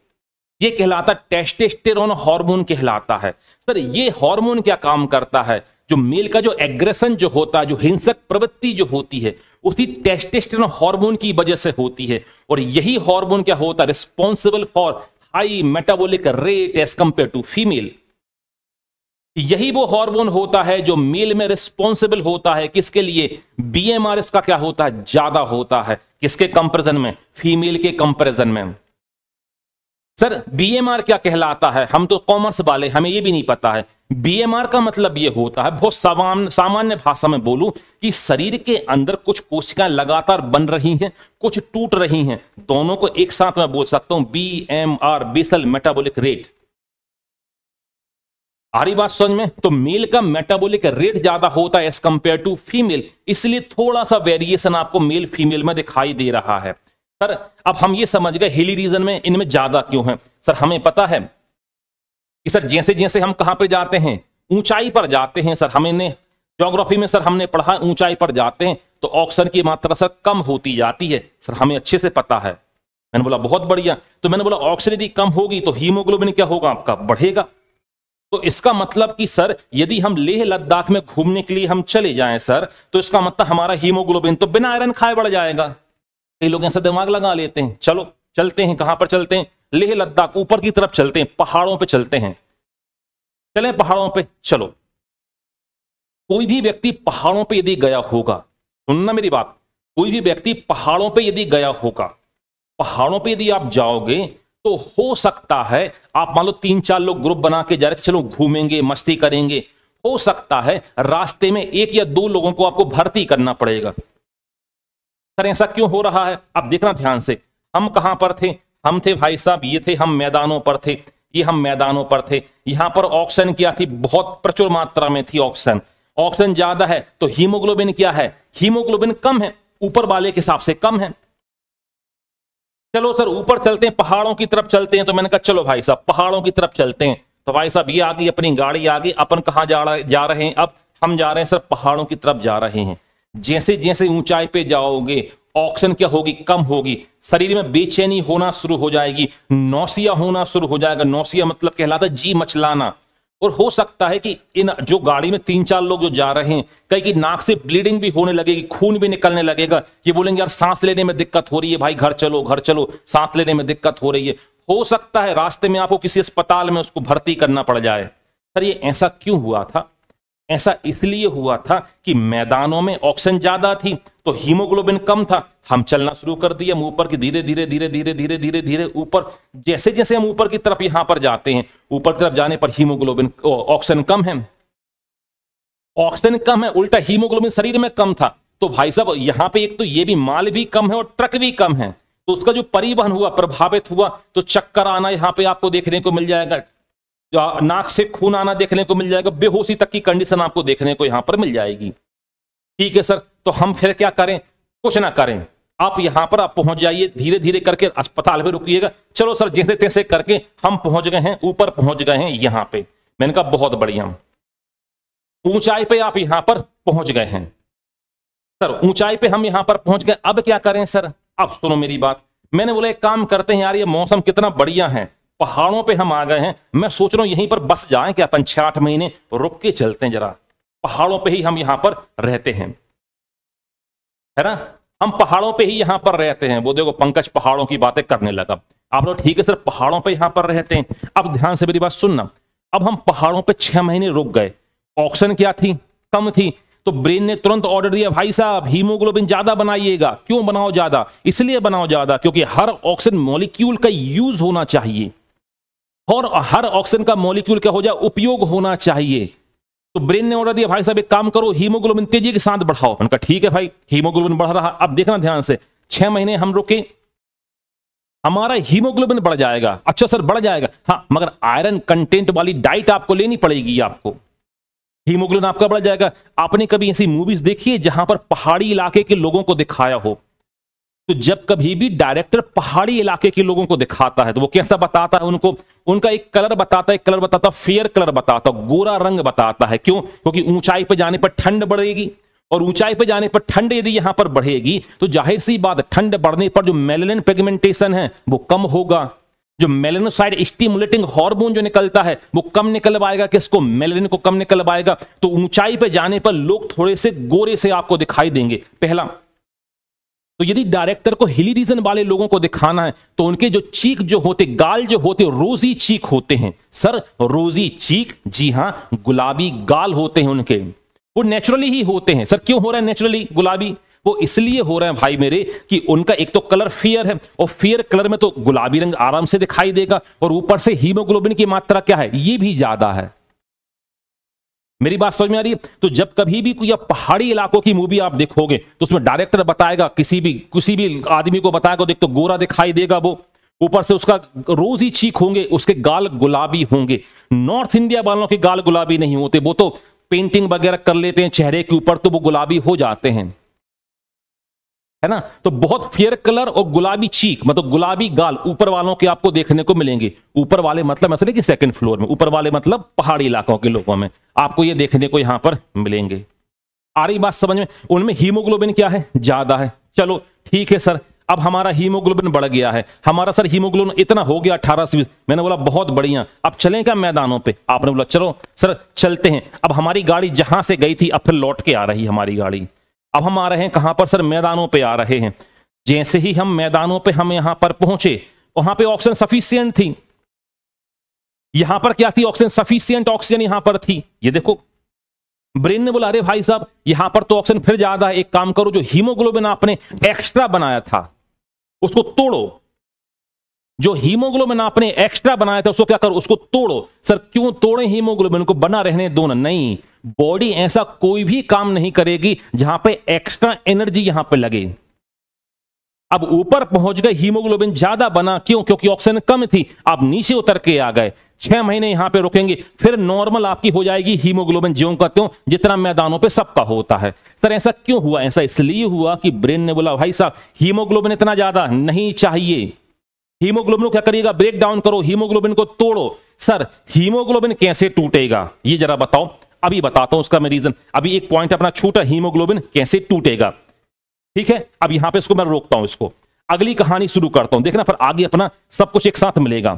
ये कहलाता टेस्टेस्टेरोन हार्मोन कहलाता है सर ये हार्मोन क्या काम करता है जो मेल का जो एग्रेशन जो होता है जो हिंसक प्रवृत्ति जो होती है उसी टेस्टेस्टेरोन हार्मोन की वजह से होती है और यही हार्मोन क्या होता है responsible for high metabolic rate as compare to female यही वो हार्मोन होता है जो मेल में रिस्पॉन्सिबल होता है किसके लिए बीएमआरएस का क्या होता है ज्यादा होता है किसके कंपेरिजन में फीमेल के कंपेरिजन में सर बीएमआर क्या कहलाता है हम तो कॉमर्स वाले हमें ये भी नहीं पता है बीएमआर का मतलब ये होता है बहुत सामान्य भाषा में बोलूं कि शरीर के अंदर कुछ कोशिकाएं लगातार बन रही हैं कुछ टूट रही हैं दोनों को एक साथ मैं बोल सकता हूं बीएमआर बेसल मेटाबॉलिक रेट आ रही बात समझ में तो मेल का मेटाबॉलिक रेट ज्यादा होता है एज कंपेयर टू फीमेल इसलिए थोड़ा सा वेरिएशन आपको मेल फीमेल में दिखाई दे रहा है सर अब हम ये समझ गए हिली रीजन में इनमें ज्यादा क्यों है सर हमें पता है कि सर जैसे जैसे हम कहाँ पर जाते हैं ऊंचाई पर जाते हैं सर हमें ज्योग्राफी में सर हमने पढ़ा ऊंचाई पर जाते हैं तो ऑक्सीजन की मात्रा सर कम होती जाती है सर हमें अच्छे से पता है मैंने बोला बहुत बढ़िया तो मैंने बोला ऑक्सीजन यदि कम होगी तो हीमोग्लोबिन क्या होगा आपका बढ़ेगा तो इसका मतलब कि सर यदि हम लेह लद्दाख में घूमने के लिए हम चले जाएं सर तो इसका मतलब हमारा हीमोग्लोबिन तो बिना आयरन खाए बढ़ जाएगा कई लोग ऐसा दिमाग लगा लेते हैं चलो चलते हैं कहां पर चलते हैं लेह लद्दाख ऊपर की तरफ चलते हैं पहाड़ों पर चलते हैं चले पहाड़ों पर चलो कोई भी व्यक्ति पहाड़ों पर यदि गया होगा सुनना मेरी बात कोई भी व्यक्ति पहाड़ों पर यदि गया होगा पहाड़ों पर यदि आप जाओगे तो हो सकता है आप मान लो तीन चार लोग ग्रुप बना के जा रहे चलो घूमेंगे मस्ती करेंगे हो सकता है रास्ते में एक या दो लोगों को आपको भर्ती करना पड़ेगा सर ऐसा क्यों हो रहा है आप देखना ध्यान से हम कहां पर थे हम थे भाई साहब ये थे हम मैदानों पर थे ये हम मैदानों पर थे यहां पर ऑक्सीजन क्या थी बहुत प्रचुर मात्रा में थी ऑक्सीजन ऑक्सीजन ज्यादा है तो हीमोग्लोबिन क्या है हीमोग्लोबिन कम है ऊपर वाले के हिसाब से कम है चलो सर ऊपर चलते हैं पहाड़ों की तरफ चलते हैं तो मैंने कहा चलो भाई साहब पहाड़ों की तरफ चलते हैं तो भाई साहब ये आ गई अपनी गाड़ी आ गई अपन कहा जा रहे हैं अब हम जा रहे हैं सर पहाड़ों की तरफ जा रहे हैं जैसे जैसे ऊंचाई पे जाओगे ऑक्सीजन क्या होगी कम होगी शरीर में बेचैनी होना शुरू हो जाएगी नौसिया होना शुरू हो जाएगा नौसिया मतलब कहलाता है जी मचलाना और हो सकता है कि इन जो गाड़ी में तीन चार लोग जो जा रहे हैं कहीं की नाक से ब्लीडिंग भी होने लगेगी खून भी निकलने लगेगा ये बोलेंगे यार सांस लेने में दिक्कत हो रही है भाई घर चलो घर चलो सांस लेने में दिक्कत हो रही है हो सकता है रास्ते में आपको किसी अस्पताल में उसको भर्ती करना पड़ जाए सर ये ऐसा क्यों हुआ था ऐसा इसलिए हुआ था कि मैदानों में ऑक्सीजन ज्यादा थी तो हीमोग्लोबिन कम था हम चलना शुरू कर दिया हम ऊपर की धीरे धीरे धीरे धीरे धीरे धीरे धीरे ऊपर जैसे जैसे हम ऊपर की तरफ यहां पर जाते हैं ऊपर की तरफ जाने पर हीमोग्लोबिन ऑक्सीजन कम है ऑक्सीजन कम है उल्टा हीमोग्लोबिन शरीर में कम था तो भाई साहब यहां पे एक तो ये भी माल भी कम है और ट्रक भी कम है तो उसका जो परिवहन हुआ प्रभावित हुआ तो चक्कर आना यहां पे आपको देखने को मिल जाएगा नाक से खून आना देखने को मिल जाएगा बेहोशी तक की कंडीशन आपको देखने को यहां पर मिल जाएगी ठीक है सर तो हम फिर क्या करें कुछ ना करें आप यहां पर आप पहुंच जाइए धीरे धीरे करके अस्पताल में रुकिएगा चलो सर जैसे तैसे करके हम पहुंच गए हैं ऊपर पहुंच गए हैं यहां पे मैंने कहा बहुत बढ़िया ऊंचाई पे आप यहां पर पहुंच गए हैं सर ऊंचाई पे हम यहां पर पहुंच गए अब क्या करें सर अब सुनो मेरी बात मैंने बोला एक काम करते हैं यार ये मौसम कितना बढ़िया है पहाड़ों पे हम आ गए हैं मैं सोच रहा हूं यहीं पर बस जाए क्या अपन छह आठ महीने रुक के चलते हैं जरा पहाड़ों पे ही हम यहां पर रहते हैं है ना हम पहाड़ों पे ही यहां पर रहते हैं वो देखो पंकज पहाड़ों की बातें करने लगा आप लोग ठीक है सर पहाड़ों पे यहां पर रहते हैं अब ध्यान से मेरी बात सुनना अब हम पहाड़ों पे छह महीने रुक गए ऑक्सीजन क्या थी कम थी तो ब्रेन ने तुरंत ऑर्डर दिया भाई साहब हीमोग्लोबिन ज्यादा बनाइएगा क्यों बनाओ ज्यादा इसलिए बनाओ ज्यादा क्योंकि हर ऑक्सीजन मॉलिक्यूल का यूज होना चाहिए और हर ऑक्सीजन का मॉलिक्यूल क्या हो जाए उपयोग होना चाहिए तो ब्रेन ने ऑर्डर दिया भाई साहब एक काम करो हीमोग्लोबिन तेजी के साथ बढ़ाओ उनका ठीक है भाई हीमोग्लोबिन बढ़ रहा अब देखना ध्यान से छह महीने हम रुके हमारा हीमोग्लोबिन बढ़ जाएगा अच्छा सर बढ़ जाएगा हाँ मगर आयरन कंटेंट वाली डाइट आपको लेनी पड़ेगी आपको हीमोग्लोबिन आपका बढ़ जाएगा आपने कभी ऐसी मूवीज देखी है जहां पर पहाड़ी इलाके के लोगों को दिखाया हो तो जब कभी भी डायरेक्टर पहाड़ी इलाके के लोगों को दिखाता है तो वो कैसा बताता है उनको उनका एक कलर बताता है कलर बताता फेयर कलर बताता गोरा रंग बताता है क्यों क्योंकि ऊंचाई पर जाने पर ठंड बढ़ेगी और ऊंचाई पर जाने पर ठंड यदि यहां पर बढ़ेगी तो जाहिर सी बात ठंड बढ़ने पर जो मेलेन पेगमेंटेशन है वो कम होगा जो मेलेनोसाइड स्टिमुलेटिंग हार्मोन जो निकलता है वो कम निकल पाएगा किसको मेलेन को कम निकल पाएगा तो ऊंचाई पर जाने पर लोग थोड़े से गोरे से आपको दिखाई देंगे पहला तो यदि डायरेक्टर को हिली रीजन वाले लोगों को दिखाना है तो उनके जो चीख जो होते गाल जो होते रोजी चीख होते हैं सर रोजी चीख जी हाँ गुलाबी गाल होते हैं उनके वो नेचुरली ही होते हैं सर क्यों हो रहा है नेचुरली गुलाबी वो इसलिए हो रहे हैं भाई मेरे कि उनका एक तो कलर फेयर है और फेयर कलर में तो गुलाबी रंग आराम से दिखाई देगा और ऊपर से हीमोग्लोबिन की मात्रा क्या है ये भी ज्यादा है मेरी बात समझ में आ रही है तो जब कभी भी कोई पहाड़ी इलाकों की मूवी आप देखोगे तो उसमें डायरेक्टर बताएगा किसी भी किसी भी आदमी को बताएगा देख तो गोरा दिखाई देगा वो ऊपर से उसका रोज ही चीख होंगे उसके गाल गुलाबी होंगे नॉर्थ इंडिया वालों के गाल गुलाबी नहीं होते वो तो पेंटिंग वगैरह कर लेते हैं चेहरे के ऊपर तो वो गुलाबी हो जाते हैं है ना तो बहुत फेयर कलर और गुलाबी चीक मतलब गुलाबी गाल ऊपर वालों के आपको देखने को मिलेंगे ऊपर वाले मतलब ऐसा नहीं कि सेकंड फ्लोर में ऊपर वाले मतलब पहाड़ी इलाकों के लोगों में आपको ये देखने को यहां पर मिलेंगे आ रही बात समझ में उनमें हीमोग्लोबिन क्या है ज्यादा है चलो ठीक है सर अब हमारा हीमोग्लोबिन बढ़ गया है हमारा सर हीमोग्लोबिन इतना हो गया अठारह से मैंने बोला बहुत बढ़िया अब चले क्या मैदानों पे आपने बोला चलो सर चलते हैं अब हमारी गाड़ी जहां से गई थी अब फिर लौट के आ रही हमारी गाड़ी अब हम आ रहे हैं कहां पर सर मैदानों पे आ रहे हैं जैसे ही हम मैदानों पे हम यहां पर पहुंचे वहां पे ऑक्सीजन सफिशियंट थी यहां पर क्या थी ऑक्सीजन सफिशियंट ऑक्सीजन यहां पर थी ये देखो ब्रेन ने बोला अरे भाई साहब यहां पर तो ऑक्सीजन फिर ज्यादा है एक काम करो जो हीमोग्लोबिन आपने एक्स्ट्रा बनाया था उसको तोड़ो जो हीमोग्लोबिन आपने एक्स्ट्रा बनाया था उसको क्या करो उसको तोड़ो सर क्यों तोड़े हीमोग्लोबिन को बना रहने दो ना नहीं बॉडी ऐसा कोई भी काम नहीं करेगी जहां पे एक्स्ट्रा एनर्जी यहां पे लगे अब ऊपर पहुंच गए हीमोग्लोबिन ज्यादा बना क्यों क्योंकि ऑक्सीजन कम थी अब नीचे उतर के आ गए छह महीने यहां पे रुकेंगे फिर नॉर्मल आपकी हो जाएगी हीमोग्लोबिन ज्यो का त्यों जितना मैदानों पे सबका होता है सर ऐसा क्यों हुआ ऐसा इसलिए हुआ कि ब्रेन ने बोला भाई साहब हीमोग्लोबिन इतना ज्यादा नहीं चाहिए हीमोग्लोबिन को क्या करिएगा ब्रेक डाउन करो हीमोग्लोबिन को तोड़ो सर हीमोग्लोबिन कैसे टूटेगा ये जरा बताओ अभी बताता हूं उसका मैं रीजन अभी एक पॉइंट अपना छोटा हीमोग्लोबिन कैसे टूटेगा ठीक है अब यहां पे इसको मैं रोकता हूं इसको अगली कहानी शुरू करता हूं देखना पर आगे अपना सब कुछ एक साथ मिलेगा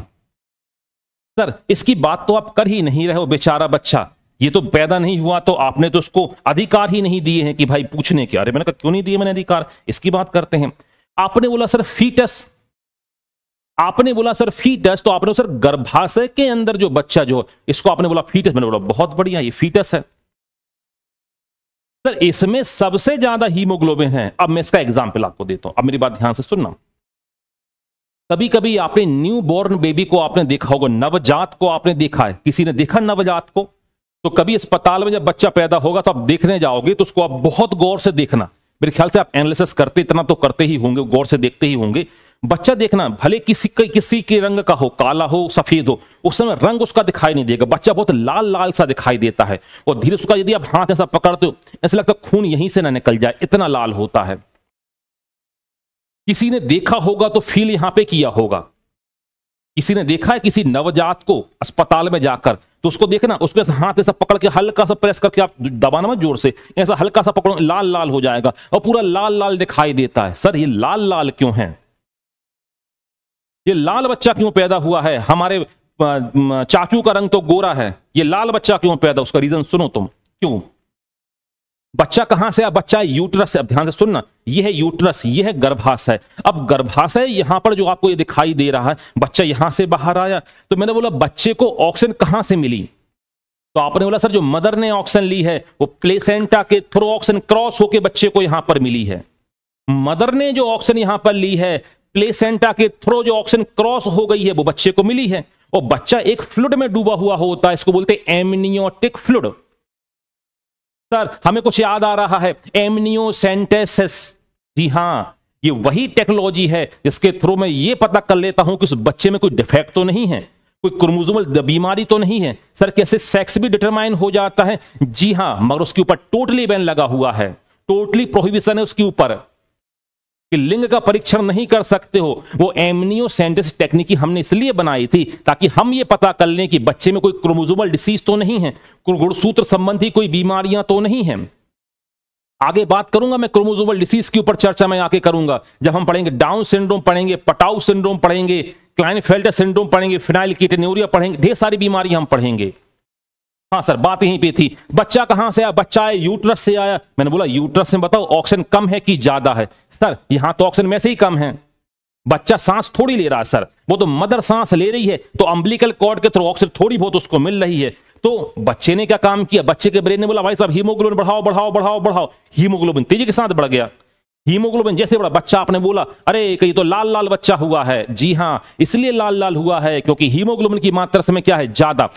सर इसकी बात तो आप कर ही नहीं रहे हो बेचारा बच्चा ये तो पैदा नहीं हुआ तो आपने तो उसको अधिकार ही नहीं दिए हैं कि भाई पूछने के अरे मैंने कहा क्यों नहीं दिए मैंने अधिकार इसकी बात करते हैं आपने बोला सर फीटस आपने बोला सर फीटस तो आपने सर गर्भाशय के अंदर जो बच्चा जो इसको आपने बोला फीटस मैंने बोला बहुत बढ़िया ये फीटस है सर इसमें सबसे ज्यादा हीमोग्लोबिन है अब मैं इसका एग्जाम्पल आपको देता हूं अब मेरी बात ध्यान से सुनना कभी कभी आपने न्यू बोर्न बेबी को आपने देखा होगा नवजात को आपने देखा है किसी ने देखा नवजात को तो कभी अस्पताल में जब बच्चा पैदा होगा तो आप देखने जाओगे तो उसको आप बहुत गौर से देखना मेरे ख्याल से आप एनालिसिस करते इतना तो करते ही होंगे गौर से देखते ही होंगे बच्चा देखना भले किसी किसी के रंग का हो काला हो सफेद हो उस समय रंग उसका दिखाई नहीं देगा बच्चा बहुत लाल लाल सा दिखाई देता है और धीरे उसका यदि आप हाथ ऐसा पकड़ते हो ऐसा लगता खून यहीं से ना निकल जाए इतना लाल होता है किसी ने देखा होगा तो फील यहां पे किया होगा किसी ने देखा है किसी नवजात को अस्पताल में जाकर तो उसको देखना उसके हाथ ऐसा पकड़ के हल्का सा प्रेस करके आप दबाना मत जोर से ऐसा हल्का सा पकड़ो लाल लाल हो जाएगा और पूरा लाल लाल दिखाई देता है सर ये लाल लाल क्यों है ये लाल बच्चा क्यों पैदा हुआ है हमारे चाचू का रंग तो गोरा है ये लाल बच्चा क्यों पैदा उसका रीजन सुनो तुम क्यों बच्चा कहां से है बच्चा यूटरस है अब ध्यान से सुनना यह है यूटरस यह है गर्भाशय अब गर्भाशय यहां पर जो आपको ये दिखाई दे रहा है बच्चा यहां से बाहर आया तो मैंने बोला बच्चे को ऑक्सीजन कहां से मिली तो आपने बोला सर जो मदर ने ऑक्सीजन ली है वो प्लेसेंटा के थ्रू ऑक्सीजन क्रॉस होके बच्चे को यहां पर मिली है मदर ने जो ऑक्सीजन यहां पर ली है प्लेसेंटा के थ्रो जो ऑक्सीजन क्रॉस हो गई है वो बच्चे को मिली है और बच्चा एक फ्लूड में डूबा हुआ होता है इसको बोलते एमनियोटिक फ्लूड सर हमें कुछ याद आ रहा है एमनियोसेंटेसिस जी हां ये वही टेक्नोलॉजी है जिसके थ्रू मैं ये पता कर लेता हूं कि उस बच्चे में कोई डिफेक्ट तो नहीं है कोई क्रोमोसोमल बीमारी तो नहीं है सर कैसे सेक्स भी डिटरमाइन हो जाता है जी हां मगर उसके ऊपर टोटली बैन लगा हुआ है टोटली प्रोहिबिशन है उसके ऊपर कि लिंग का परीक्षण नहीं कर सकते हो वो एमनियोसेंटेसिस टेक्निक हमने इसलिए बनाई थी ताकि हम ये पता कर लें कि बच्चे में कोई क्रोमोजोमल डिसीज तो नहीं है गुड़सूत्र संबंधी कोई बीमारियां तो नहीं है आगे बात करूंगा मैं क्रोमोजोमल डिसीज के ऊपर चर्चा में आके करूंगा जब हम पढ़ेंगे डाउन सिंड्रोम पढ़ेंगे पटाउ सिंड्रोम पढ़ेंगे क्लाइनफेल्टर सिंड्रोम पढ़ेंगे फिनाइल कीटेन्यूरिया पढ़ेंगे ढेर सारी बीमारी हम पढ़ेंगे हाँ सर बात यहीं पे थी बच्चा कहां से आया बच्चा आया यूट्रस से आया मैंने बोला यूट्रस में बताओ ऑक्सीजन कम है कि ज्यादा है सर यहां तो ऑक्सीजन में से ही कम है बच्चा सांस थोड़ी ले रहा है सर वो तो मदर सांस ले रही है तो अम्बलिकल कॉर्ड के थ्रू ऑक्सीजन थोड़ी बहुत उसको मिल रही है तो बच्चे ने क्या काम किया बच्चे के ब्रेन ने बोला भाई साहब हीमोग्लोबिन बढ़ाओ बढ़ाओ बढ़ाओ बढ़ाओ हीमोग्लोबिन तेजी के साथ बढ़ गया हीमोग्लोबिन जैसे बड़ा बच्चा आपने बोला अरे कहीं तो लाल लाल बच्चा हुआ है जी हाँ इसलिए लाल लाल हुआ है क्योंकि हीमोग्लोबिन की मात्रा समय क्या है ज्यादा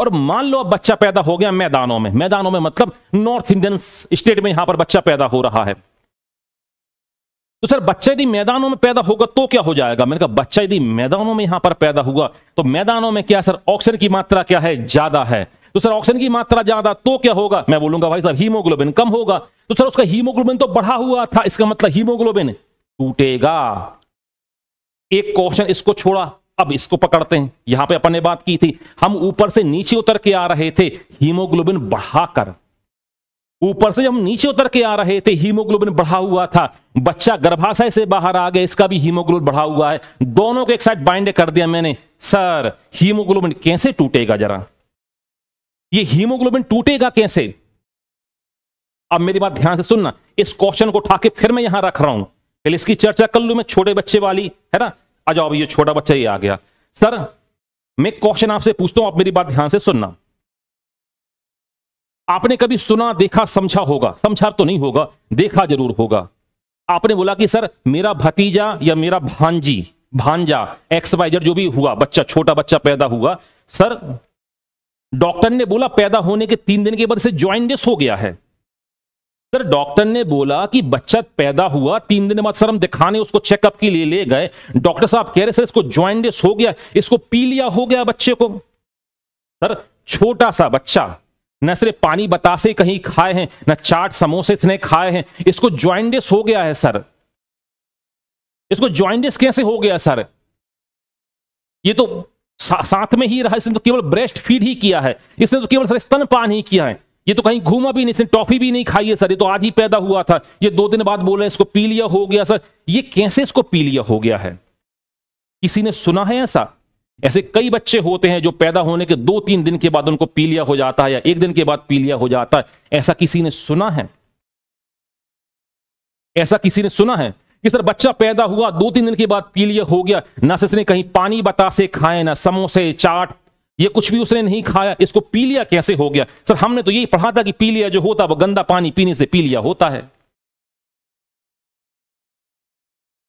और मान लो अब बच्चा पैदा हो गया मैदानों में मैदानों में मतलब नॉर्थ इंडियन स्टेट में यहां पर बच्चा पैदा हो रहा है तो सर बच्चा यदि मैदानों में पैदा होगा तो क्या हो जाएगा मैंने कहा बच्चा यदि मैदानों में यहां पर पैदा हुआ तो मैदानों में क्या सर ऑक्सीजन की मात्रा क्या है ज्यादा है तो सर ऑक्सीजन की मात्रा ज्यादा तो क्या होगा मैं बोलूंगा भाई साहब हीमोग्लोबिन कम होगा तो सर उसका हीमोग्लोबिन तो बढ़ा हुआ था इसका मतलब हीमोग्लोबिन टूटेगा एक क्वेश्चन इसको छोड़ा अब इसको पकड़ते हैं यहां पे अपन ने बात की थी हम ऊपर से नीचे उतर के आ रहे थे हीमोग्लोबिन बढ़ाकर ऊपर से हम नीचे उतर के आ रहे थे हीमोग्लोबिन बढ़ा हुआ था बच्चा गर्भाशय से बाहर आ गया इसका भी हीमोग्लोबिन बढ़ा हुआ है दोनों को एक साइड बाइंड कर दिया मैंने सर हीमोग्लोबिन कैसे टूटेगा जरा ये हीमोग्लोबिन टूटेगा कैसे अब मेरी बात ध्यान से सुनना इस क्वेश्चन को उठा के फिर मैं यहां रख रहा हूं पहले इसकी चर्चा कर लू मैं छोटे बच्चे वाली है ना आ जाओ ये छोटा बच्चा ही आ गया सर मैं क्वेश्चन आपसे पूछता हूं आप मेरी बात ध्यान से सुनना आपने कभी सुना देखा समझा होगा समझा तो नहीं होगा देखा जरूर होगा आपने बोला कि सर मेरा भतीजा या मेरा भांजी भांजा एक्सवाइजर जो भी हुआ बच्चा छोटा बच्चा पैदा हुआ सर डॉक्टर ने बोला पैदा होने के तीन दिन के बाद से ज्वाइंटिस हो गया है सर डॉक्टर ने बोला कि बच्चा पैदा हुआ तीन दिन बाद सर हम दिखाने उसको चेकअप के लिए ले गए डॉक्टर साहब कह रहे सर इसको ज्वाइंटिस हो गया इसको पी लिया हो गया बच्चे को सर छोटा सा बच्चा न सिर्फ पानी बतासे कहीं खाए हैं न चाट समोसे इसने खाए हैं इसको ज्वाइंटिस हो गया है सर इसको ज्वाइंटिस कैसे हो गया सर ये तो सा, साथ में ही रहा इसने तो केवल ब्रेस्ट फीड ही किया है इसने तो केवल सर स्तनपान ही किया है ये तो कहीं घूमा भी नहीं इसने टॉफी भी नहीं खाई है सर ये तो आज ही पैदा हुआ था ये दो दिन बाद बोल रहे हैं इसको लिया हो गया सर ये कैसे इसको लिया हो गया है किसी ने सुना है ऐसा ऐसे कई बच्चे होते हैं जो पैदा होने के दो तीन दिन के बाद उनको पी लिया हो जाता है या एक दिन के बाद पी लिया हो जाता है ऐसा किसी ने सुना है ऐसा किसी ने सुना है कि सर बच्चा पैदा हुआ दो तीन दिन के बाद पी लिया हो गया ना इसने कहीं पानी बतासे खाए ना समोसे चाट ये कुछ भी उसने नहीं खाया इसको पी लिया कैसे हो गया सर हमने तो यही पढ़ा था कि पी लिया जो होता वो गंदा पानी पीने से पी लिया होता है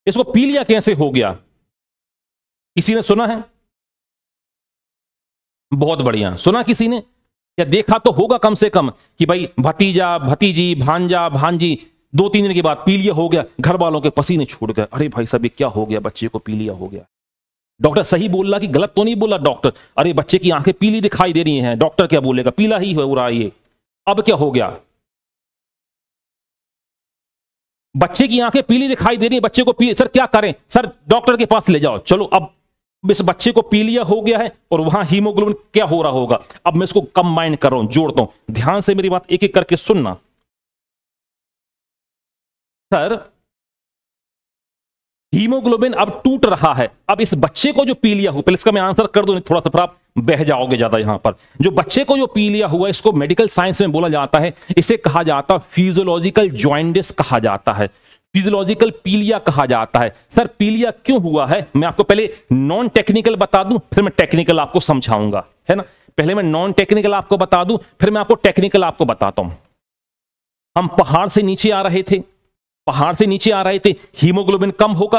इसको पी लिया कैसे हो गया किसी ने सुना है बहुत बढ़िया सुना किसी ने या देखा तो होगा कम से कम कि भाई भतीजा भतीजी भांजा भांजी दो तीन दिन के बाद पीलिया हो गया घर वालों के पसीने छूट गए अरे भाई साहब क्या हो गया बच्चे को पीलिया हो गया डॉक्टर सही बोल रहा कि गलत तो नहीं बोला डॉक्टर अरे बच्चे की आंखें पीली दिखाई दे रही हैं डॉक्टर क्या बोलेगा पीला ही हो रहा ये अब क्या हो गया बच्चे की आंखें पीली दिखाई दे रही है बच्चे को पी सर क्या करें सर डॉक्टर के पास ले जाओ चलो अब इस बच्चे को पीलिया हो गया है और वहां हीमोग्लोबिन क्या हो रहा होगा अब मैं इसको कंबाइन कर रहा हूं जोड़ता हूं ध्यान से मेरी बात एक एक करके सुनना सर हीमोग्लोबिन अब टूट रहा है अब इस बच्चे को जो पी लिया हुआ पहले इसका मैं आंसर कर दूं थोड़ा सा फिर आप बह जाओगे ज्यादा यहां पर जो बच्चे को जो पी लिया हुआ है इसको मेडिकल साइंस में बोला जाता है इसे कहा जाता है फिजियोलॉजिकल ज्वाइंडिस कहा जाता है फिजियोलॉजिकल पीलिया कहा जाता है सर पीलिया क्यों हुआ है मैं आपको पहले नॉन टेक्निकल बता दूं फिर मैं टेक्निकल आपको समझाऊंगा है ना पहले मैं नॉन टेक्निकल आपको बता दूं फिर मैं आपको टेक्निकल आपको बताता हूं हम पहाड़ से नीचे आ रहे थे पहाड़ से नीचे आ रहे थे हीमोग्लोबिन कम होगा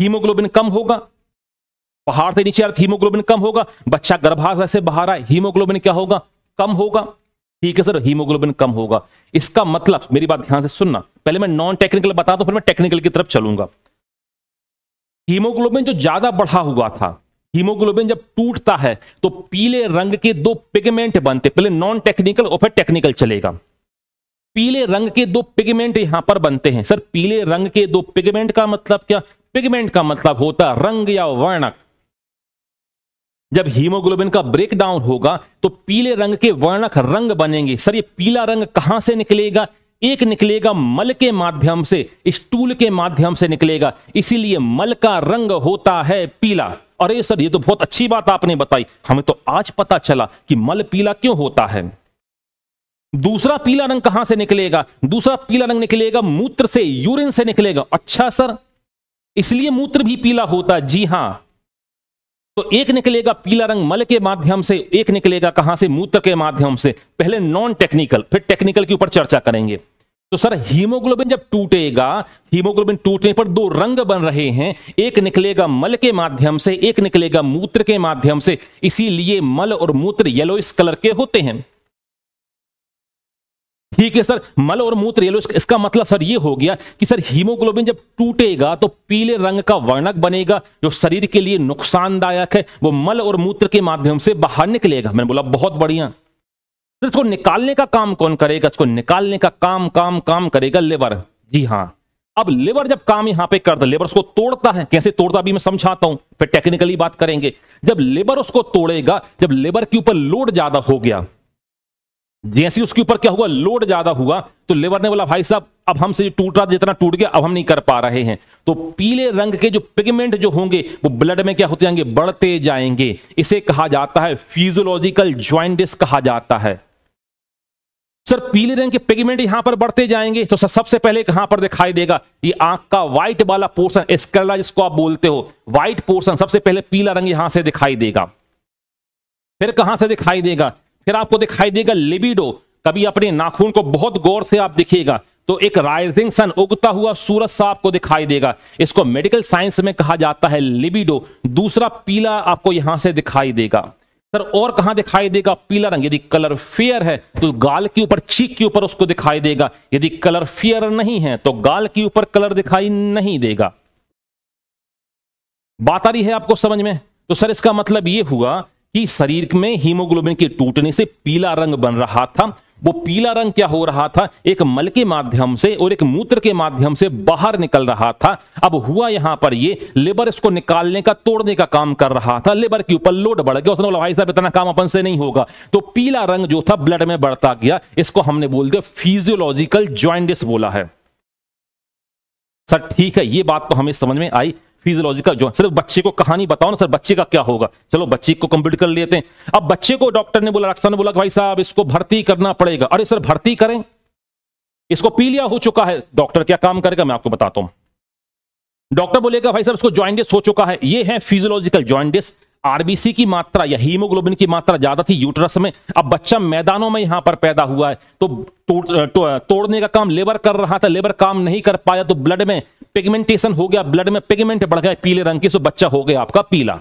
हीमोग्लोबिन कम होगा पहाड़ से नीचे आ रहे थे हीमोग्लोबिन कम होगा बच्चा गर्भाशय से बाहर आए हीमोग्लोबिन क्या होगा कम होगा ठीक है सर हीमोग्लोबिन कम होगा इसका मतलब मेरी बात ध्यान से सुनना पहले मैं नॉन टेक्निकल बता हूं फिर मैं टेक्निकल की तरफ चलूंगा हीमोग्लोबिन जो ज्यादा बढ़ा हुआ था हीमोग्लोबिन जब टूटता है तो पीले रंग के दो पिगमेंट बनते पहले नॉन टेक्निकल और फिर टेक्निकल चलेगा पीले रंग के दो पिगमेंट यहां पर बनते हैं सर पीले रंग के दो पिगमेंट का मतलब क्या पिगमेंट का मतलब होता रंग या वर्णक जब हीमोग्लोबिन का ब्रेकडाउन होगा तो पीले रंग के वर्णक रंग बनेंगे सर ये पीला रंग कहां से निकलेगा एक निकलेगा मल के माध्यम से स्टूल के माध्यम से निकलेगा इसीलिए मल का रंग होता है पीला अरे सर ये तो बहुत अच्छी बात आपने बताई हमें तो आज पता चला कि मल पीला क्यों होता है दूसरा पीला रंग कहां से निकलेगा दूसरा पीला रंग निकलेगा मूत्र से यूरिन से निकलेगा अच्छा सर इसलिए मूत्र भी पीला होता जी हां तो एक निकलेगा पीला रंग मल के माध्यम से एक निकलेगा कहां से मूत्र के माध्यम से पहले नॉन टेक्निकल फिर टेक्निकल के ऊपर चर्चा करेंगे तो सर हीमोग्लोबिन जब टूटेगा हीमोग्लोबिन टूटने पर दो रंग बन रहे हैं एक निकलेगा मल के माध्यम से एक निकलेगा मूत्र के माध्यम से इसीलिए मल और मूत्र येलोइस कलर के होते हैं ठीक है सर मल और मूत्र येलो इसका मतलब सर ये हो गया कि सर हीमोग्लोबिन जब टूटेगा तो पीले रंग का वर्णक बनेगा जो शरीर के लिए नुकसानदायक है वो मल और मूत्र के माध्यम से बाहर निकलेगा मैंने बोला बहुत बढ़िया इसको निकालने का काम कौन करेगा इसको निकालने का काम काम काम करेगा लेबर जी हाँ अब लेबर जब काम यहां पे करता है उसको तोड़ता है कैसे तोड़ता अभी मैं समझाता हूं फिर टेक्निकली बात करेंगे जब लेबर उसको तोड़ेगा जब लेबर के ऊपर लोड ज्यादा हो गया जैसे उसके ऊपर क्या हुआ लोड ज्यादा हुआ तो लेवर ने बोला भाई साहब अब हमसे टूट रहा जितना टूट गया अब हम नहीं कर पा रहे हैं तो पीले रंग के जो पिगमेंट जो होंगे वो ब्लड में क्या होते जाएंगे बढ़ते जाएंगे इसे कहा जाता है फिजियोलॉजिकल ज्वाइंटिस कहा जाता है सर पीले रंग के पिगमेंट यहां पर बढ़ते जाएंगे तो सर सबसे पहले कहां पर दिखाई देगा ये आंख का व्हाइट वाला पोर्सन स्कला जिसको आप बोलते हो व्हाइट पोर्सन सबसे पहले पीला रंग यहां से दिखाई देगा फिर कहां से दिखाई देगा फिर आपको दिखाई देगा लिबिडो कभी अपने नाखून को बहुत गौर से आप देखिएगा तो एक राइजिंग सन उगता हुआ सूरज सा आपको दिखाई देगा इसको मेडिकल साइंस में कहा जाता है लिबिडो दूसरा पीला आपको यहां से दिखाई देगा सर और कहा दिखाई देगा पीला रंग यदि कलर फेयर है तो गाल के ऊपर चीक के ऊपर उसको दिखाई देगा यदि कलर फेयर नहीं है तो गाल के ऊपर कलर दिखाई नहीं देगा बात आ रही है आपको समझ में तो सर इसका मतलब यह हुआ कि शरीर में हीमोग्लोबिन के टूटने से पीला रंग बन रहा था वो पीला रंग क्या हो रहा था एक मल के माध्यम से और एक मूत्र के माध्यम से बाहर निकल रहा था अब हुआ यहां पर ये लेबर इसको निकालने का तोड़ने का काम कर रहा था लेबर के ऊपर लोड बढ़ गया उसने बोला भाई साहब इतना काम अपन से नहीं होगा तो पीला रंग जो था ब्लड में बढ़ता गया इसको हमने बोल दिया फिजियोलॉजिकल ज्वाइंडिस बोला है सर ठीक है ये बात तो हमें समझ में आई फिजियोलॉजिकल जो सिर्फ बच्चे को कहानी बताओ ना सर बच्चे का क्या होगा चलो बच्चे को कंप्लीट कर लेते हैं अब बच्चे को डॉक्टर ने बोला डॉक्टर ने बोला भाई साहब इसको भर्ती करना पड़ेगा अरे सर भर्ती करें इसको पीलिया हो चुका है डॉक्टर क्या काम करेगा मैं आपको बताता हूं डॉक्टर बोलेगा भाई साहब इसको ज्वाइंटिस हो चुका है ये है फिजियोलॉजिकल ज्वाइंटिस आरबीसी की मात्रा या हीमोग्लोबिन की मात्रा ज्यादा थी यूटरस में अब बच्चा मैदानों में यहां पर पैदा हुआ है तो तो, तो, तोड़ने का काम लेबर कर रहा था लेबर काम नहीं कर पाया तो ब्लड में पिगमेंटेशन हो गया ब्लड में पिगमेंट बढ़ गया पीले रंग की सो बच्चा हो गया आपका पीला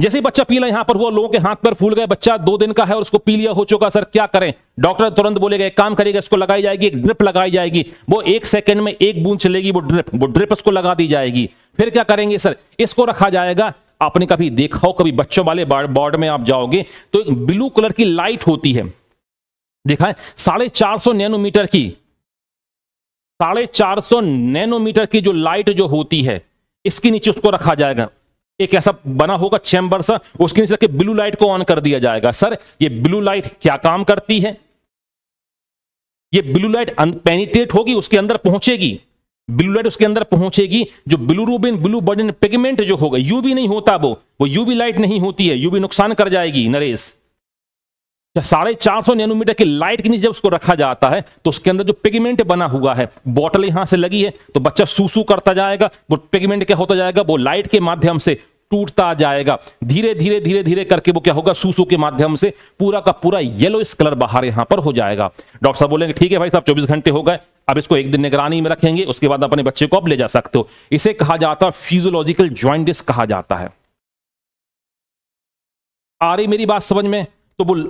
जैसे ही बच्चा पीला यहां पर हुआ लोगों के हाथ पर फूल गए बच्चा दो दिन का है और उसको पीलिया हो चुका सर क्या करें डॉक्टर तुरंत बोलेगा एक काम करेगा इसको लगाई जाएगी एक ड्रिप लगाई जाएगी वो एक सेकंड में एक बूंद चलेगी वो ड्रिप वो ड्रिप उसको लगा दी जाएगी फिर क्या करेंगे सर इसको रखा जाएगा आपने कभी देखा हो कभी बच्चों वाले बोर्ड में आप जाओगे तो एक ब्लू कलर की लाइट होती है देखा है साढ़े चार सौ नैनोमीटर की साढ़े चार सौ नैनोमीटर की जो लाइट जो होती है इसके नीचे उसको रखा जाएगा एक ऐसा बना होगा चैम्बर सा उसके नीचे रखे ब्लू लाइट को ऑन कर दिया जाएगा सर ये ब्लू लाइट क्या काम करती है ये ब्लू लाइट पेनिट्रेट होगी उसके अंदर पहुंचेगी ब्लू लाइट उसके अंदर पहुंचेगी जो ब्लूरूबिन ब्लू बॉडन पिगमेंट जो होगा यूवी नहीं होता वो वो यूवी लाइट नहीं होती है यूवी नुकसान कर जाएगी नरेश अच्छा, साढ़े चार सौ नैनोमीटर की लाइट के नीचे जब उसको रखा जाता है तो उसके अंदर जो पिगमेंट बना हुआ है बॉटल यहां से लगी है तो बच्चा सूसू करता जाएगा वो पिगमेंट क्या होता जाएगा वो लाइट के माध्यम से टूटता जाएगा धीरे धीरे धीरे धीरे करके वो क्या होगा सूसू के माध्यम से पूरा का पूरा येलो कलर बाहर यहां पर हो जाएगा डॉक्टर साहब बोलेंगे ठीक है भाई साहब चौबीस घंटे हो गए अब इसको एक दिन निगरानी में रखेंगे उसके बाद अपने बच्चे को अब ले जा सकते हो इसे कहा जाता है फिजियोलॉजिकल ज्वाइंटिस कहा जाता है आ रही मेरी बात समझ में तो बोल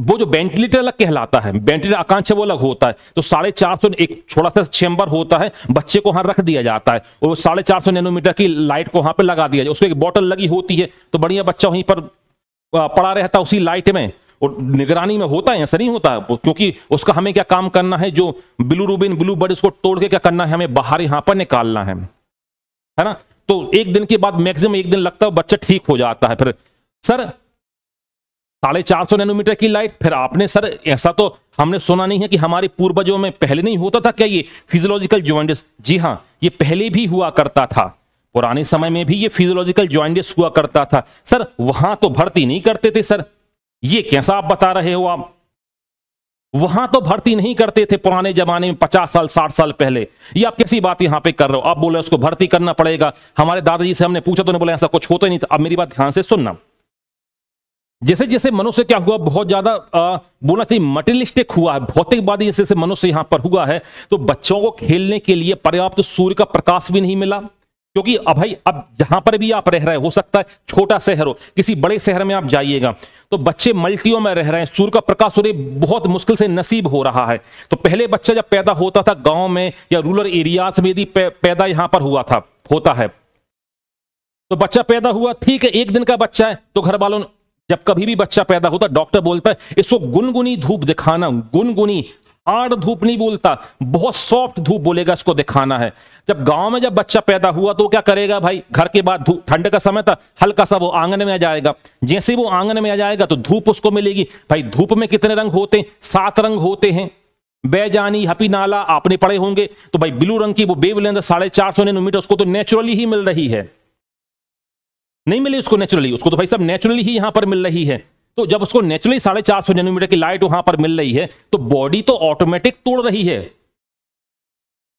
वो जो वेंटिलेटर अलग कहलाता है वेंटिलेटर आकांक्षा वो अलग होता है तो साढ़े चार सौ एक छोटा सा चेंबर होता है बच्चे को वहां रख दिया जाता है और साढ़े चार सौ नैनोमीटर की लाइट को वहां पर लगा दिया जाए उसमें एक बॉटल लगी होती है तो बढ़िया बच्चा वहीं पर पड़ा रहता है उसी लाइट में और निगरानी में होता है ऐसा नहीं होता क्योंकि उसका हमें क्या काम करना है जो ब्लू रूबिन ब्लू बर्ड उसको तोड़ के क्या करना है हमें बाहर यहां पर निकालना है है ना तो एक दिन के बाद मैक्सिमम एक दिन लगता है बच्चा ठीक हो जाता है फिर सर साढ़े चार सौ नैनोमीटर की लाइट फिर आपने सर ऐसा तो हमने सुना नहीं है कि हमारे पूर्वजों में पहले नहीं होता था क्या ये फिजियोलॉजिकल ज्वाइंटिस जी हाँ ये पहले भी हुआ करता था पुराने समय में भी ये फिजियोलॉजिकल ज्वाइंटिस हुआ करता था सर वहां तो भर्ती नहीं करते थे सर ये कैसा आप बता रहे हो आप वहां तो भर्ती नहीं करते थे पुराने जमाने में पचास साल साठ साल पहले ये आप कैसी बात यहां पे कर रहे हो आप बोले उसको भर्ती करना पड़ेगा हमारे दादाजी से हमने पूछा तो उन्हें बोला ऐसा कुछ होता नहीं था अब मेरी बात ध्यान से सुनना जैसे जैसे मनुष्य क्या हुआ बहुत ज्यादा बोलना चाहिए मटेरियलिस्टिक हुआ है भौतिकवादी जैसे जैसे मनुष्य यहां पर हुआ है तो बच्चों को खेलने के लिए पर्याप्त तो सूर्य का प्रकाश भी नहीं मिला क्योंकि अब भाई अब जहां पर भी आप रह रहे हो सकता है छोटा शहर हो किसी बड़े शहर में आप जाइएगा तो बच्चे मल्टियों में रह रहे हैं सूर्य का प्रकाश उन्हें बहुत मुश्किल से नसीब हो रहा है तो पहले बच्चा जब पैदा होता था गांव में या रूरल एरियाज में यदि पैदा यहां पर हुआ था होता है तो बच्चा पैदा हुआ ठीक है एक दिन का बच्चा है तो घर वालों ने जब कभी भी बच्चा पैदा होता डॉक्टर बोलता है इसको गुनगुनी धूप दिखाना गुनगुनी हार्ड धूप नहीं बोलता बहुत सॉफ्ट धूप बोलेगा इसको दिखाना है जब गांव में जब बच्चा पैदा हुआ तो क्या करेगा भाई घर के बाद धूप ठंड का समय था हल्का सा वो आंगन में आ जाएगा जैसे ही वो आंगन में आ जाएगा तो धूप उसको मिलेगी भाई धूप में कितने रंग होते हैं सात रंग होते हैं बेजानी हपी नाला आपने पढ़े होंगे तो भाई ब्लू रंग की वो बेवलेंथ साढ़े चार सौ नैनोमीटर उसको तो नेचुरली ही मिल रही है नहीं मिली उसको नेचुरली उसको तो भाई साहब नेचुरली ही यहां पर मिल रही है तो जब उसको नेचुरली साढ़े चार सौ नैनोमीटर की लाइट वहां पर मिल रही है तो बॉडी तो ऑटोमेटिक तोड़ रही है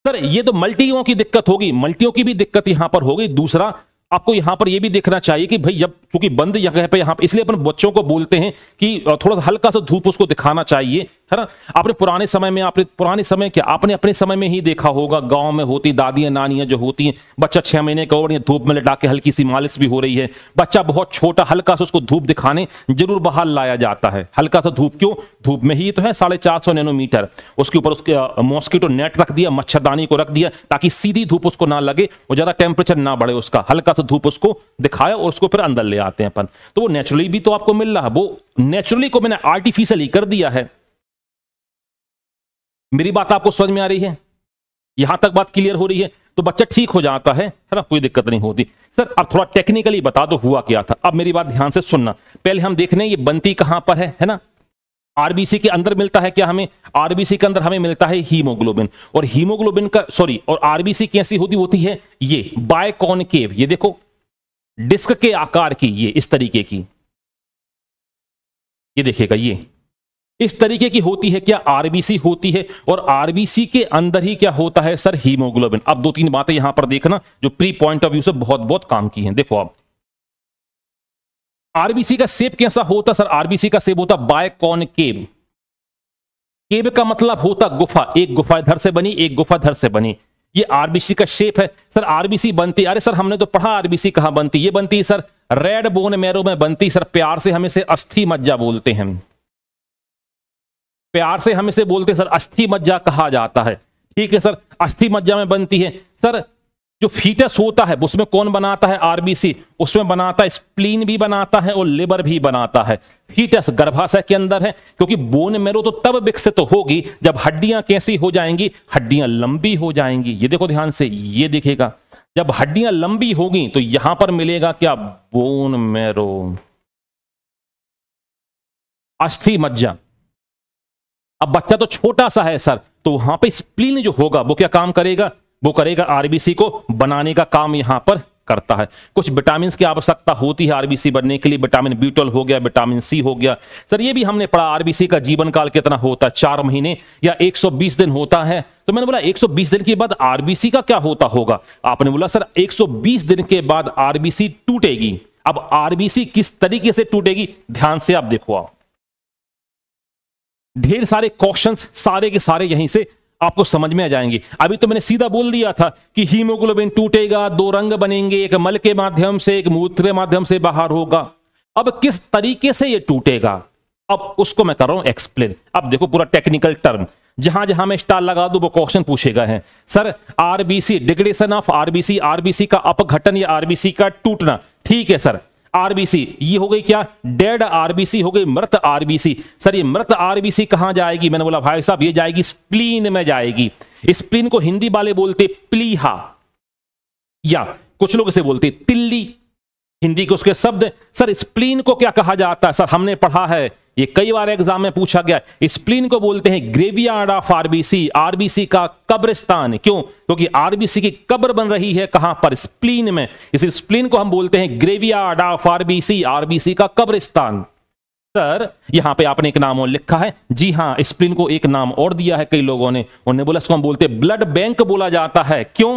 सर ये तो मल्टियों की दिक्कत होगी मल्टियों की भी दिक्कत यहां पर होगी दूसरा आपको यहां पर यह भी देखना चाहिए कि भाई जब चूंकि बंद जगह पे यहां पे इसलिए अपन बच्चों को बोलते हैं कि थोड़ा सा हल्का सा धूप उसको दिखाना चाहिए है ना आपने पुराने समय में आपने पुराने समय क्या आपने अपने समय में ही देखा होगा गांव में होती दादियां नानियां जो होती हैं बच्चा छह महीने का और धूप में लटा के हल्की सी मालिश भी हो रही है बच्चा बहुत छोटा हल्का सा उसको धूप दिखाने जरूर बाहर लाया जाता है हल्का सा धूप क्यों धूप में ही तो है साढ़े चार सौ नैनोमीटर उसके ऊपर उसके मॉस्किटो नेट रख दिया मच्छरदानी को रख दिया ताकि सीधी धूप उसको ना लगे और ज़्यादा टेम्परेचर ना बढ़े उसका हल्का सा धूप उसको दिखाया और उसको फिर अंदर ले आते हैं अपन तो वो नेचुरली भी तो आपको मिल रहा है वो नेचुरली को मैंने आर्टिफिशियली कर दिया है मेरी बात आपको समझ में आ रही है यहां तक बात क्लियर हो रही है तो बच्चा ठीक हो जाता है है ना कोई दिक्कत नहीं होती सर अब थोड़ा टेक्निकली बता दो हुआ क्या था अब मेरी बात ध्यान से सुनना पहले हम देख रहे हैं ये बंती कहां पर है है ना आरबीसी के अंदर मिलता है क्या हमें आरबीसी के अंदर हमें मिलता है हीमोग्लोबिन और हीमोग्लोबिन का सॉरी और आरबीसी कैसी होती होती है ये बायकॉनकेव ये देखो डिस्क के आकार की ये इस तरीके की ये देखिएगा ये इस तरीके की होती है क्या आरबीसी होती है और आरबीसी के अंदर ही क्या होता है सर हीमोग्लोबिन अब दो तीन बातें यहां पर देखना जो प्री पॉइंट ऑफ व्यू से बहुत बहुत काम की हैं देखो आप आरबीसी का सेब कैसा होता सर आरबीसी का सेब होता बाय कॉन केब केब का मतलब होता गुफा एक गुफा धर से बनी एक गुफा इधर से बनी ये आरबीसी का शेप है सर आरबीसी बनती अरे सर हमने तो पढ़ा आरबीसी कहां बनती ये बनती सर रेड बोन मैरो में बनती सर प्यार से हम इसे अस्थि मज्जा बोलते हैं प्यार से हम इसे बोलते हैं सर अस्थि मज्जा कहा जाता है ठीक है सर अस्थि मज्जा में बनती है सर जो फीटस होता है उसमें कौन बनाता है आरबीसी उसमें बनाता है स्प्लीन भी बनाता है और लिबर भी बनाता है फीटस गर्भाशय के अंदर है क्योंकि बोन मेरो तो तब विकसित तो होगी जब हड्डियां कैसी हो जाएंगी हड्डियां लंबी हो जाएंगी ये देखो ध्यान से ये देखेगा जब हड्डियां लंबी होगी तो यहां पर मिलेगा क्या बोन मेरो अस्थि मज्जा अब बच्चा तो छोटा सा है सर तो वहां पे स्प्लीन जो होगा वो क्या काम करेगा वो करेगा आरबीसी को बनाने का काम यहां पर करता है कुछ विटामिन की आवश्यकता होती है आरबीसी बनने के लिए विटामिन बी हो गया विटामिन सी हो गया सर ये भी हमने पढ़ा आरबीसी का जीवन काल कितना होता है चार महीने या 120 दिन होता है तो मैंने बोला 120 दिन के बाद आरबीसी का क्या होता होगा आपने बोला सर 120 दिन के बाद आरबीसी टूटेगी अब आरबीसी किस तरीके से टूटेगी ध्यान से आप देखो आप ढेर सारे क्वेश्चंस सारे के सारे यहीं से आपको समझ में आ जाएंगी अभी तो मैंने सीधा बोल दिया था कि हीमोग्लोबिन टूटेगा दो रंग बनेंगे एक मल के माध्यम से एक मूत्र के माध्यम से बाहर होगा अब किस तरीके से ये टूटेगा अब उसको मैं कर रहा हूं एक्सप्लेन अब देखो पूरा टेक्निकल टर्म जहां जहां मैं स्टार लगा दू वो क्वेश्चन पूछेगा है sir RBC degradation of RBC RBC का अपघटन या आरबीसी का टूटना ठीक है सर आरबीसी ये हो गई क्या डेड आरबीसी हो गई मृत आरबीसी सर ये मृत आरबीसी कहां जाएगी मैंने बोला भाई साहब ये जाएगी स्प्लीन में जाएगी स्प्लीन को हिंदी वाले बोलते प्लीहा या कुछ लोग इसे बोलते तिल्ली हिंदी के उसके शब्द सर स्प्लीन को क्या कहा जाता है सर हमने पढ़ा है ये कई बार एग्जाम में पूछा गया स्प्लीन को बोलते हैं ग्रेवियार्ड ऑफ आरबीसी आरबीसी का कब्रिस्तान क्यों क्योंकि आरबीसी की कब्र बन रही है कहां पर स्प्लीन में इस स्प्लीन को हम बोलते हैं ग्रेवियार्ड ऑफ आरबीसी आरबीसी का कब्रिस्तान सर यहां पे आपने एक नाम और लिखा है जी हां स्प्लीन को एक नाम और दिया है कई लोगों ने उन्होंने बोला इसको हम बोलते ब्लड बैंक बोला जाता है क्यों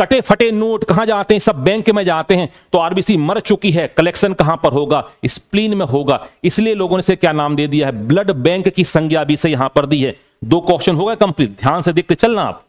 कटे फटे नोट कहां जाते हैं सब बैंक में जाते हैं तो आरबीसी मर चुकी है कलेक्शन कहां पर होगा स्प्लीन में होगा इसलिए लोगों ने से क्या नाम दे दिया है ब्लड बैंक की संज्ञा भी से यहां पर दी है दो क्वेश्चन होगा कंप्लीट ध्यान से देखते चलना आप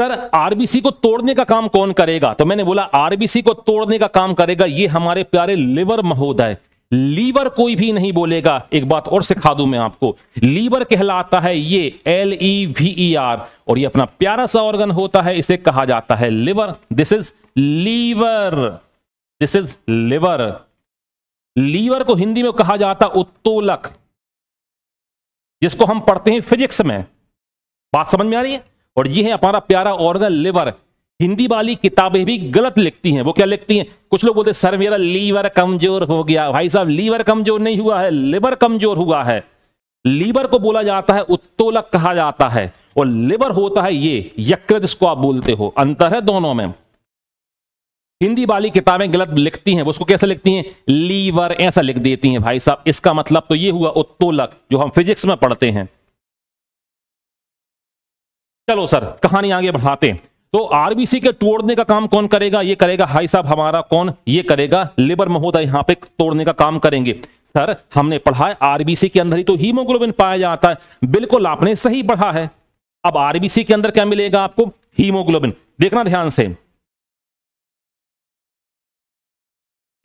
सर आरबीसी को तोड़ने का काम कौन करेगा तो मैंने बोला आरबीसी को तोड़ने का काम करेगा ये हमारे प्यारे लिवर महोदय लीवर कोई भी नहीं बोलेगा एक बात और सिखा दूं मैं आपको लीवर कहलाता है ये L E V E R और ये अपना प्यारा सा ऑर्गन होता है इसे कहा जाता है liver this is liver this is liver liver को हिंदी में कहा जाता उत्तोलक जिसको हम पढ़ते हैं फिजिक्स में बात समझ में आ रही है और ये है हमारा प्यारा ऑर्गन लिवर हिंदी वाली किताबें भी गलत लिखती हैं वो क्या लिखती हैं कुछ लोग बोलते सर मेरा लीवर कमजोर हो गया भाई साहब लीवर कमजोर नहीं हुआ है लिवर कमजोर हुआ है लीवर को बोला जाता है उत्तोलक कहा जाता है और लिवर होता है ये यकृत जिसको आप बोलते हो अंतर है दोनों में हिंदी वाली किताबें गलत लिखती हैं वो उसको कैसे लिखती हैं लीवर ऐसा लिख देती हैं भाई साहब इसका मतलब तो ये हुआ उत्तोलक जो हम फिजिक्स में पढ़ते हैं चलो सर कहानी आगे बढ़ाते हैं तो आरबीसी के तोड़ने का काम कौन करेगा ये करेगा हाई साहब हमारा कौन ये करेगा लिबर महोदय यहाँ पे तोड़ने का काम करेंगे सर हमने पढ़ा है आरबीसी के अंदर ही तो हीमोग्लोबिन पाया जाता है बिल्कुल आपने सही पढ़ा है अब आरबीसी के अंदर क्या मिलेगा आपको हीमोग्लोबिन देखना ध्यान से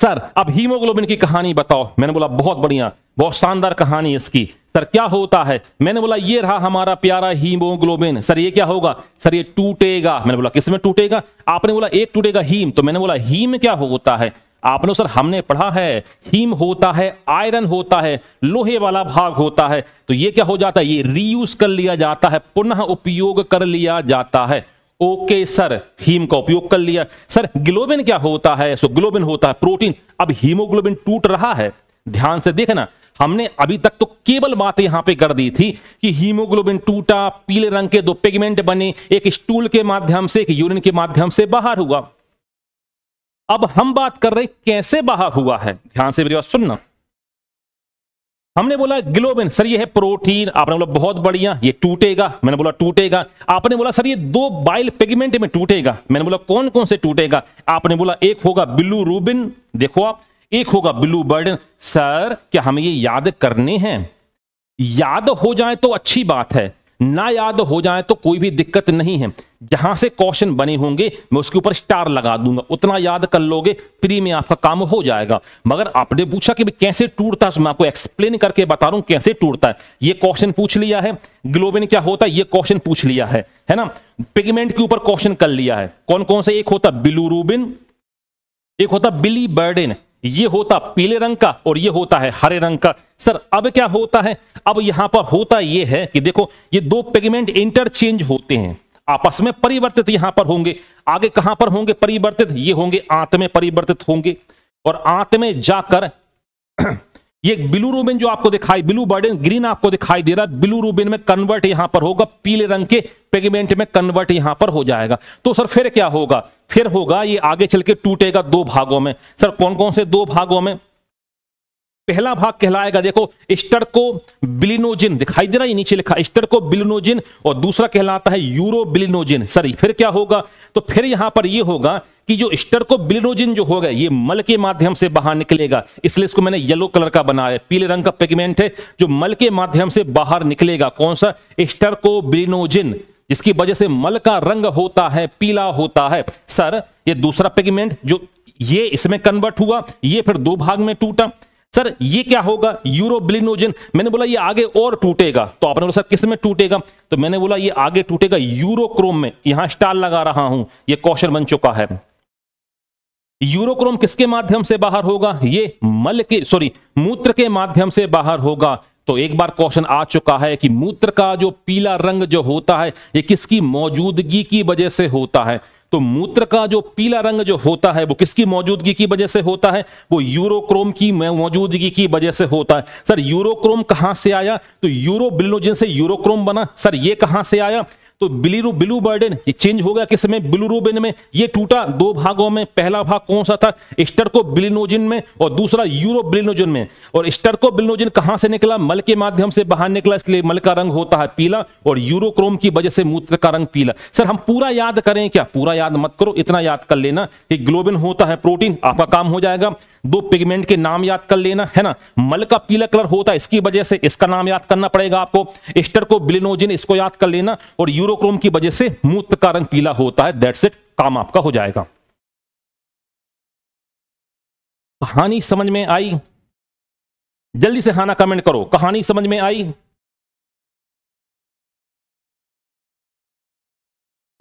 सर अब हीमोग्लोबिन की कहानी बताओ मैंने बोला बहुत बढ़िया बहुत शानदार कहानी इसकी सर क्या होता है मैंने बोला ये रहा हमारा प्यारा हीमोग्लोबिन सर ये क्या होगा सर ये टूटेगा मैंने बोला किस में टूटेगा आपने बोला एक टूटेगा हीम तो मैंने बोला हीम क्या होता है आपने सर हमने पढ़ा है हीम होता है आयरन होता है लोहे वाला भाग होता है तो ये क्या हो जाता है ये रीयूज कर लिया जाता है पुनः उपयोग कर लिया जाता है ओके okay, सर हीम का उपयोग कर लिया सर ग्लोबिन क्या होता है सो ग्लोबिन होता है प्रोटीन अब हीमोग्लोबिन टूट रहा है ध्यान से देखना हमने अभी तक तो केवल बात यहां पे कर दी थी कि हीमोग्लोबिन टूटा पीले रंग के दो पिगमेंट बने एक स्टूल के माध्यम से एक यूरिन के माध्यम से बाहर हुआ अब हम बात कर रहे कैसे बाहर हुआ है ध्यान से मेरी बात सुनना हमने बोला ग्लोबिन सर ये है प्रोटीन आपने बोला बहुत बढ़िया ये टूटेगा मैंने बोला टूटेगा आपने बोला सर ये दो बाइल पिगमेंट में टूटेगा मैंने बोला कौन कौन से टूटेगा आपने बोला एक होगा बिलू रूबिन देखो आप एक होगा ब्लू बर्ड सर क्या हमें ये याद करने हैं याद हो जाए तो अच्छी बात है ना याद हो जाए तो कोई भी दिक्कत नहीं है जहां से क्वेश्चन बने होंगे मैं उसके ऊपर स्टार लगा दूंगा उतना याद कर लोगे फ्री में आपका काम हो जाएगा मगर आपने पूछा कि कैसे टूटता है तो मैं आपको एक्सप्लेन करके बता रहा हूं कैसे टूटता है ये क्वेश्चन पूछ लिया है ग्लोबिन क्या होता है ये क्वेश्चन पूछ लिया है है ना पिगमेंट के ऊपर क्वेश्चन कर लिया है कौन कौन सा एक होता बिलूरूबिन एक होता बिली बर्डिन ये होता पीले रंग का और ये होता है हरे रंग का सर अब क्या होता है अब यहां पर होता ये है कि देखो ये दो पिगमेंट इंटरचेंज होते हैं आपस में परिवर्तित यहां पर होंगे आगे कहां पर होंगे परिवर्तित ये होंगे आंत में परिवर्तित होंगे और आंत में जाकर ये ब्लू रूबिन जो आपको दिखाई ब्लू बर्डन ग्रीन आपको दिखाई दे रहा है ब्लू रूबिन में कन्वर्ट यहां पर होगा पीले रंग के पेगमेंट में कन्वर्ट यहां पर हो जाएगा तो सर फिर क्या होगा फिर होगा ये आगे चल के टूटेगा दो भागों में सर कौन कौन से दो भागों में पहला भाग कहलाएगा देखो स्टर को बिलिनोजिन दिखाई दे रहा है नीचे लिखा स्टर को बिलिनोजिन और दूसरा कहलाता है यूरो बिलिनोजिन सर फिर क्या होगा तो फिर यहां पर यह होगा कि जो स्टर को बिलिनोजिन जो होगा ये मल के माध्यम से बाहर निकलेगा इसलिए इसको मैंने येलो कलर का बनाया पीले रंग का पिगमेंट है जो मल के माध्यम से बाहर निकलेगा कौन सा स्टर को बिलिनोजिन जिसकी वजह से मल का रंग होता है पीला होता है सर ये दूसरा पिगमेंट जो ये इसमें कन्वर्ट हुआ ये फिर दो भाग में टूटा सर ये क्या होगा यूरोब्लिनोजन मैंने बोला ये आगे और टूटेगा तो आपने बोला सर किस में टूटेगा तो मैंने बोला ये आगे टूटेगा यूरोक्रोम में यहां स्टार लगा रहा हूं ये क्वेश्चन बन चुका है यूरोक्रोम किसके माध्यम से बाहर होगा ये मल के सॉरी मूत्र के माध्यम से बाहर होगा तो एक बार क्वेश्चन आ चुका है कि मूत्र का जो पीला रंग जो होता है ये किसकी मौजूदगी की वजह से होता है तो मूत्र का जो पीला रंग जो होता है वो किसकी मौजूदगी की वजह से होता है वो यूरोक्रोम की मौजूदगी की वजह से होता है सर यूरोक्रोम कहां से आया तो यूरो बिल्लोजिन से यूरोक्रोम बना सर ये कहां से आया तो बिलीरू बिलू बर्डन ये चेंज हो गया किस समय बिलूरूबिन में ये टूटा दो भागों में पहला भाग कौन सा था स्टर को बिलिनोजिन में और दूसरा यूरो बिलिनोजिन में और स्टर को बिलिनोजिन कहां से निकला मल के माध्यम से बाहर निकला इसलिए मल का रंग होता है पीला और यूरोक्रोम की वजह से मूत्र का रंग पीला सर हम पूरा याद करें क्या पूरा याद मत करो इतना याद कर लेना कि ग्लोबिन होता है प्रोटीन आपका काम हो जाएगा दो पिगमेंट के नाम याद कर लेना है ना मल का पीला कलर होता है इसकी वजह से इसका नाम याद करना पड़ेगा आपको स्टर को बिलिनोजिन इसको याद कर लेना और यूरो मोनोक्रोम की वजह से मूत्र का रंग पीला होता है दैट्स इट काम आपका हो जाएगा कहानी समझ में आई जल्दी से हाना कमेंट करो कहानी समझ में आई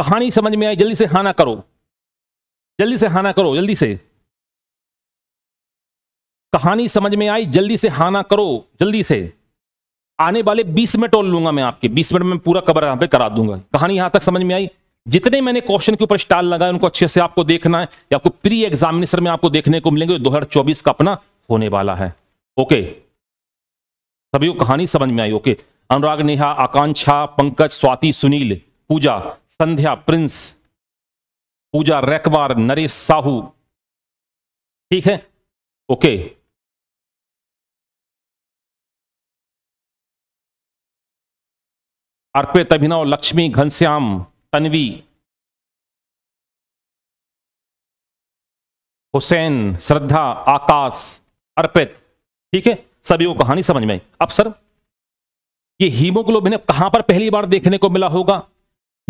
कहानी समझ में आई जल्दी से हाना करो जल्दी से हाना करो जल्दी से कहानी समझ में आई जल्दी से हाना करो जल्दी से आने वाले बीस मिनट और लूंगा मैं आपके बीस मिनट में पूरा कवर यहां पर करा दूंगा कहानी यहां तक समझ में आई जितने मैंने क्वेश्चन के ऊपर स्टाल लगाए उनको अच्छे से आपको देखना है या आपको प्री एग्जामिनेशन में आपको देखने को मिलेंगे दो हजार चौबीस का अपना होने वाला है ओके सभी को कहानी समझ में आई ओके अनुराग नेहा आकांक्षा पंकज स्वाति सुनील पूजा संध्या प्रिंस पूजा रैकवार नरेश साहू ठीक है ओके अर्पित अभिनव लक्ष्मी घनश्याम तन्वी हुसैन श्रद्धा आकाश अर्पित ठीक है सभी को कहानी समझ में अब सर ये हीमोग्लोबिन कहां पर पहली बार देखने को मिला होगा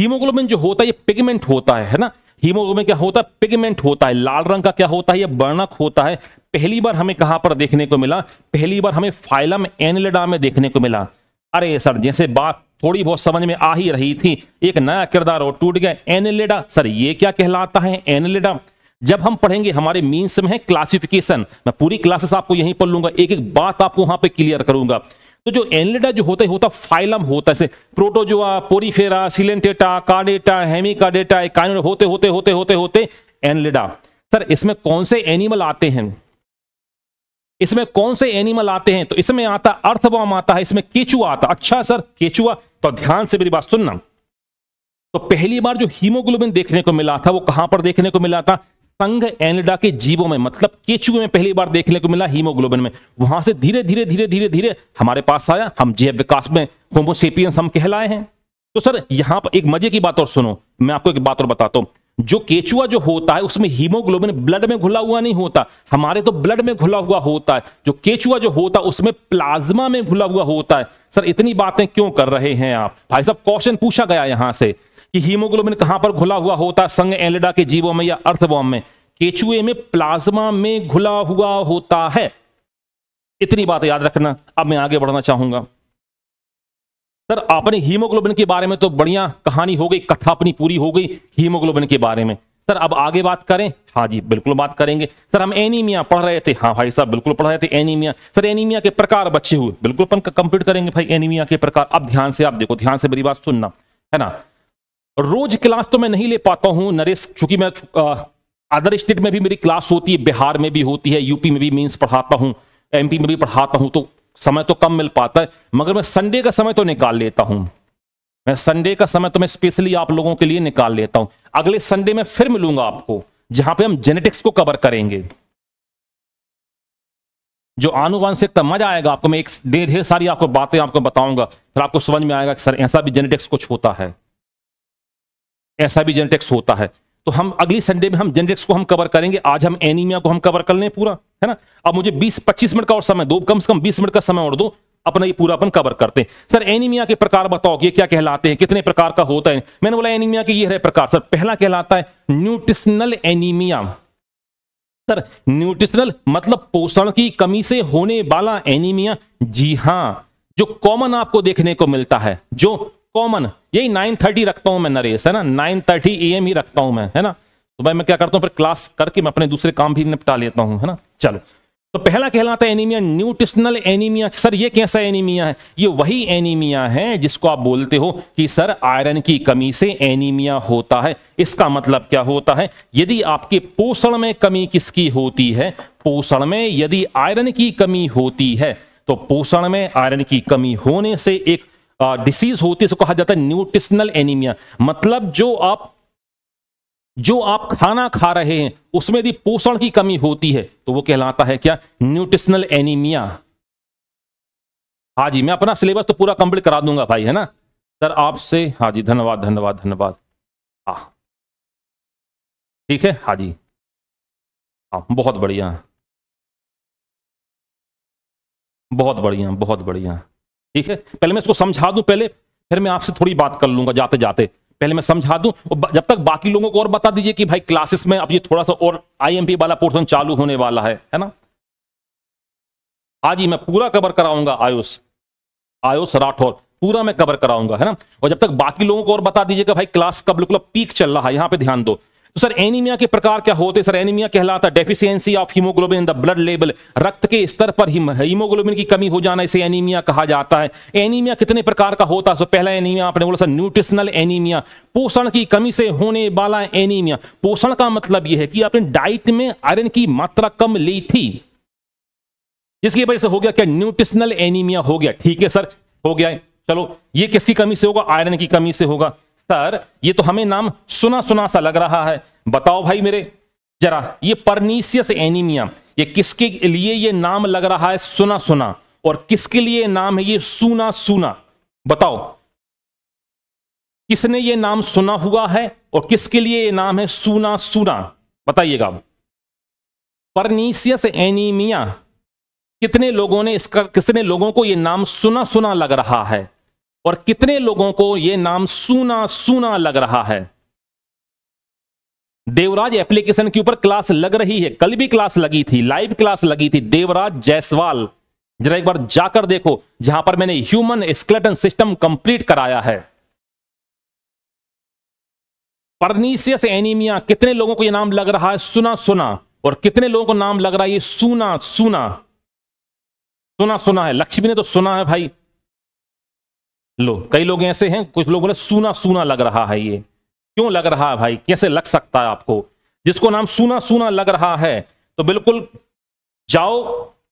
हीमोग्लोबिन जो होता है ये पिगमेंट होता है है ना हीमोग्लोबिन क्या होता है पिगमेंट होता है लाल रंग का क्या होता है ये वर्णक होता है पहली बार हमें कहां पर देखने को मिला पहली बार हमें फाइलम एनलेडा में देखने को मिला अरे सर जैसे बात थोड़ी बहुत समझ में आ ही रही थी एक नया किरदार और टूट गया एनलेडा सर ये क्या कहलाता है एनलेडा जब हम पढ़ेंगे हमारे मीन्स में है क्लासिफिकेशन मैं पूरी क्लासेस आपको यहीं पर लूंगा एक एक बात आपको वहां पे क्लियर करूंगा तो जो एनलेडा जो होता है होता फाइलम होता है protozoa porifera coelenterata chordata hemichordata होते होते होते होते होते एनलेडा सर इसमें कौन से एनिमल आते हैं इसमें कौन से एनिमल आते हैं तो इसमें आता अर्थबॉम आता है इसमें केचुआ आता अच्छा सर केचुआ तो ध्यान से मेरी बात सुनना तो पहली बार जो हीमोग्लोबिन देखने को मिला था वो कहां पर देखने को मिला था संघ एनिडा के जीवों में मतलब केचुए में पहली बार देखने को मिला हीमोग्लोबिन में वहां से धीरे धीरे धीरे धीरे धीरे हमारे पास आया हम जैव विकास में होमोसेपियंस हम कहलाए हैं तो सर यहां पर एक मजे की बात और सुनो मैं आपको एक बात और बताता हूं जो केचुआ जो होता है उसमें हीमोग्लोबिन ब्लड में घुला हुआ नहीं होता हमारे तो ब्लड में घुला हुआ होता है जो केचुआ जो होता है उसमें प्लाज्मा में घुला हुआ होता है सर इतनी बातें क्यों कर रहे हैं आप भाई साहब क्वेश्चन पूछा गया यहां से कि हीमोग्लोबिन कहां पर घुला हुआ होता है संग एलिडा के जीवों में या अर्थबॉम में केचुए में प्लाज्मा में घुला हुआ होता है इतनी बात याद रखना अब मैं आगे बढ़ना चाहूंगा सर आपने हीमोग्लोबिन के बारे में तो बढ़िया कहानी हो गई कथा अपनी पूरी हो गई हीमोग्लोबिन के बारे में सर अब आगे बात करें हाँ जी बिल्कुल बात करेंगे सर हम एनीमिया पढ़ रहे थे हाँ भाई साहब बिल्कुल पढ़ रहे थे एनीमिया सर एनीमिया के प्रकार बच्चे हुए बिल्कुल अपन कंप्लीट करेंगे भाई एनीमिया के प्रकार अब ध्यान से आप देखो ध्यान से मेरी बात सुनना है ना रोज क्लास तो मैं नहीं ले पाता हूं नरेश चूंकि मैं अदर स्टेट में भी मेरी क्लास होती है बिहार में भी होती है यूपी में भी मीन्स पढ़ाता हूँ एमपी में भी पढ़ाता हूँ तो समय तो कम मिल पाता है मगर मैं संडे का समय तो निकाल लेता हूं मैं संडे का समय तो मैं स्पेशली आप लोगों के लिए निकाल लेता हूं अगले संडे में फिर मिलूंगा आपको जहां पे हम जेनेटिक्स को कवर करेंगे जो आनुवांशिकता मजा आएगा आपको मैं एक ढेर सारी आपको बातें आपको बताऊंगा फिर आपको समझ में आएगा कि सर ऐसा भी जेनेटिक्स कुछ होता है ऐसा भी जेनेटिक्स होता है तो हम अगली संडे में हम जेनेटिक्स को हम कवर करेंगे आज हम एनीमिया को हम कवर कर लें पूरा है ना अब मुझे 20-25 मिनट का और समय दो कम से कम 20 मिनट का समय और दो अपना ये पूरा अपन कवर करते हैं सर एनीमिया के प्रकार बताओ ये क्या कहलाते हैं कितने प्रकार का होता है मैंने बोला एनीमिया के ये है प्रकार सर पहला कहलाता है न्यूट्रिशनल एनीमिया सर न्यूट्रिशनल मतलब पोषण की कमी से होने वाला एनीमिया जी हाँ जो कॉमन आपको देखने को मिलता है जो कॉमन यही नाइन थर्टी रखता हूं मैं नरेश है ना नाइन थर्टी एम ही रखता हूं मैं है ना सुबह तो मैं क्या करता हूं फिर क्लास करके मैं अपने दूसरे काम भी निपटा लेता हूं है ना चलो तो पहला कहलाता है एनीमिया न्यूट्रिशनल एनीमिया सर ये कैसा एनीमिया है ये वही एनीमिया है जिसको आप बोलते हो कि सर आयरन की कमी से एनीमिया होता है इसका मतलब क्या होता है यदि आपके पोषण में कमी किसकी होती है पोषण में यदि आयरन की कमी होती है तो पोषण में आयरन की कमी होने से एक डिसीज होती है इसको कहा जाता है न्यूट्रिशनल एनीमिया मतलब जो आप जो आप खाना खा रहे हैं उसमें यदि पोषण की कमी होती है तो वो कहलाता है क्या न्यूट्रिशनल एनीमिया हाँ जी मैं अपना सिलेबस तो पूरा कंप्लीट करा दूंगा भाई है ना सर आपसे हाँ जी धन्यवाद धन्यवाद धन्यवाद हाँ ठीक है हाँ जी हाँ बहुत बढ़िया बहुत बढ़िया बहुत बढ़िया ठीक है पहले मैं इसको समझा दूं पहले फिर मैं आपसे थोड़ी बात कर लूंगा जाते जाते पहले मैं समझा दूं और जब तक बाकी लोगों को और बता दीजिए कि भाई क्लासेस में अब ये थोड़ा सा और आईएमपी वाला पोर्शन चालू होने वाला है है ना आज ही मैं पूरा कवर कराऊंगा आयुष आयुष राठौर पूरा मैं कवर कराऊंगा है ना और जब तक बाकी लोगों को और बता दीजिए कि भाई क्लास कब बिल्कुल पीक चल रहा है यहां पर ध्यान दो तो सर एनीमिया के प्रकार क्या होते सर एनीमिया कहलाता deficiency of haemoglobin in the blood level रक्त के स्तर पर हीमोग्लोबिन की कमी हो जाना इसे एनीमिया कहा जाता है एनीमिया कितने प्रकार का होता है so, पहला एनीमिया आपने बोला सर न्यूट्रिशनल एनीमिया पोषण की कमी से होने वाला एनीमिया पोषण का मतलब यह है कि आपने डाइट में आयरन की मात्रा कम ली थी जिसकी वजह से हो गया क्या न्यूट्रिशनल एनीमिया हो गया ठीक है सर हो गया है चलो ये किसकी कमी से होगा आयरन की कमी से होगा सर ये तो हमें नाम सुना सुना सा लग रहा है बताओ भाई मेरे जरा ये परनीसियस एनीमिया ये किसके लिए ये नाम लग रहा है सुना सुना और किसके लिए नाम है ये सुना सुना बताओ किसने ये नाम सुना हुआ है और किसके लिए ये नाम है सुना सुना बताइएगा आप परनीसियस एनीमिया कितने लोगों ने इसका कितने लोगों को ये नाम सुना सुना लग रहा है और कितने लोगों को यह नाम सूना सूना लग रहा है देवराज एप्लीकेशन के ऊपर क्लास लग रही है कल भी क्लास लगी थी लाइव क्लास लगी थी देवराज जायसवाल जरा एक बार जाकर देखो जहां पर मैंने ह्यूमन स्केलेटन सिस्टम कंप्लीट कराया है परनीसियस एनीमिया कितने लोगों को यह नाम लग रहा है सुना सुना और कितने लोगों को नाम लग रहा है ये सुना सुना सुना सुना है लक्ष्मी ने तो सुना है भाई लो कई लोग ऐसे हैं कुछ लोगों ने सूना सूना लग रहा है ये क्यों लग रहा है भाई कैसे लग सकता है आपको जिसको नाम सूना सूना लग रहा है तो बिल्कुल जाओ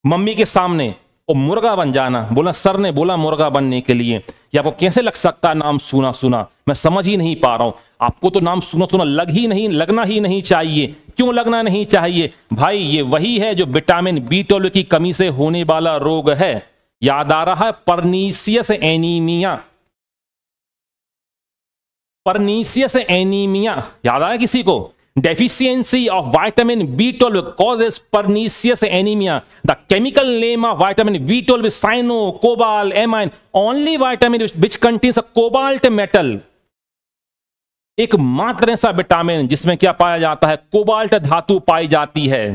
मम्मी के सामने और मुर्गा बन जाना बोला सर ने बोला मुर्गा बनने के लिए ये आपको कैसे लग सकता है नाम सुना सुना मैं समझ ही नहीं पा रहा हूं आपको तो नाम सुना सुना लग ही नहीं लगना ही नहीं चाहिए क्यों लगना नहीं चाहिए भाई ये वही है जो विटामिन बी ट्वेल्व की कमी से होने वाला रोग है याद आ रहा है परनीसियस एनीमिया परनीसियस एनीमिया याद आया किसी को deficiency of vitamin B twelve is pernicious anaemia the chemical name of vitamin B twelve cyanocobalamin only vitamin which contains cobalt metal एक मात्र ऐसा विटामिन जिसमें क्या पाया जाता है कोबाल्ट धातु पाई जाती है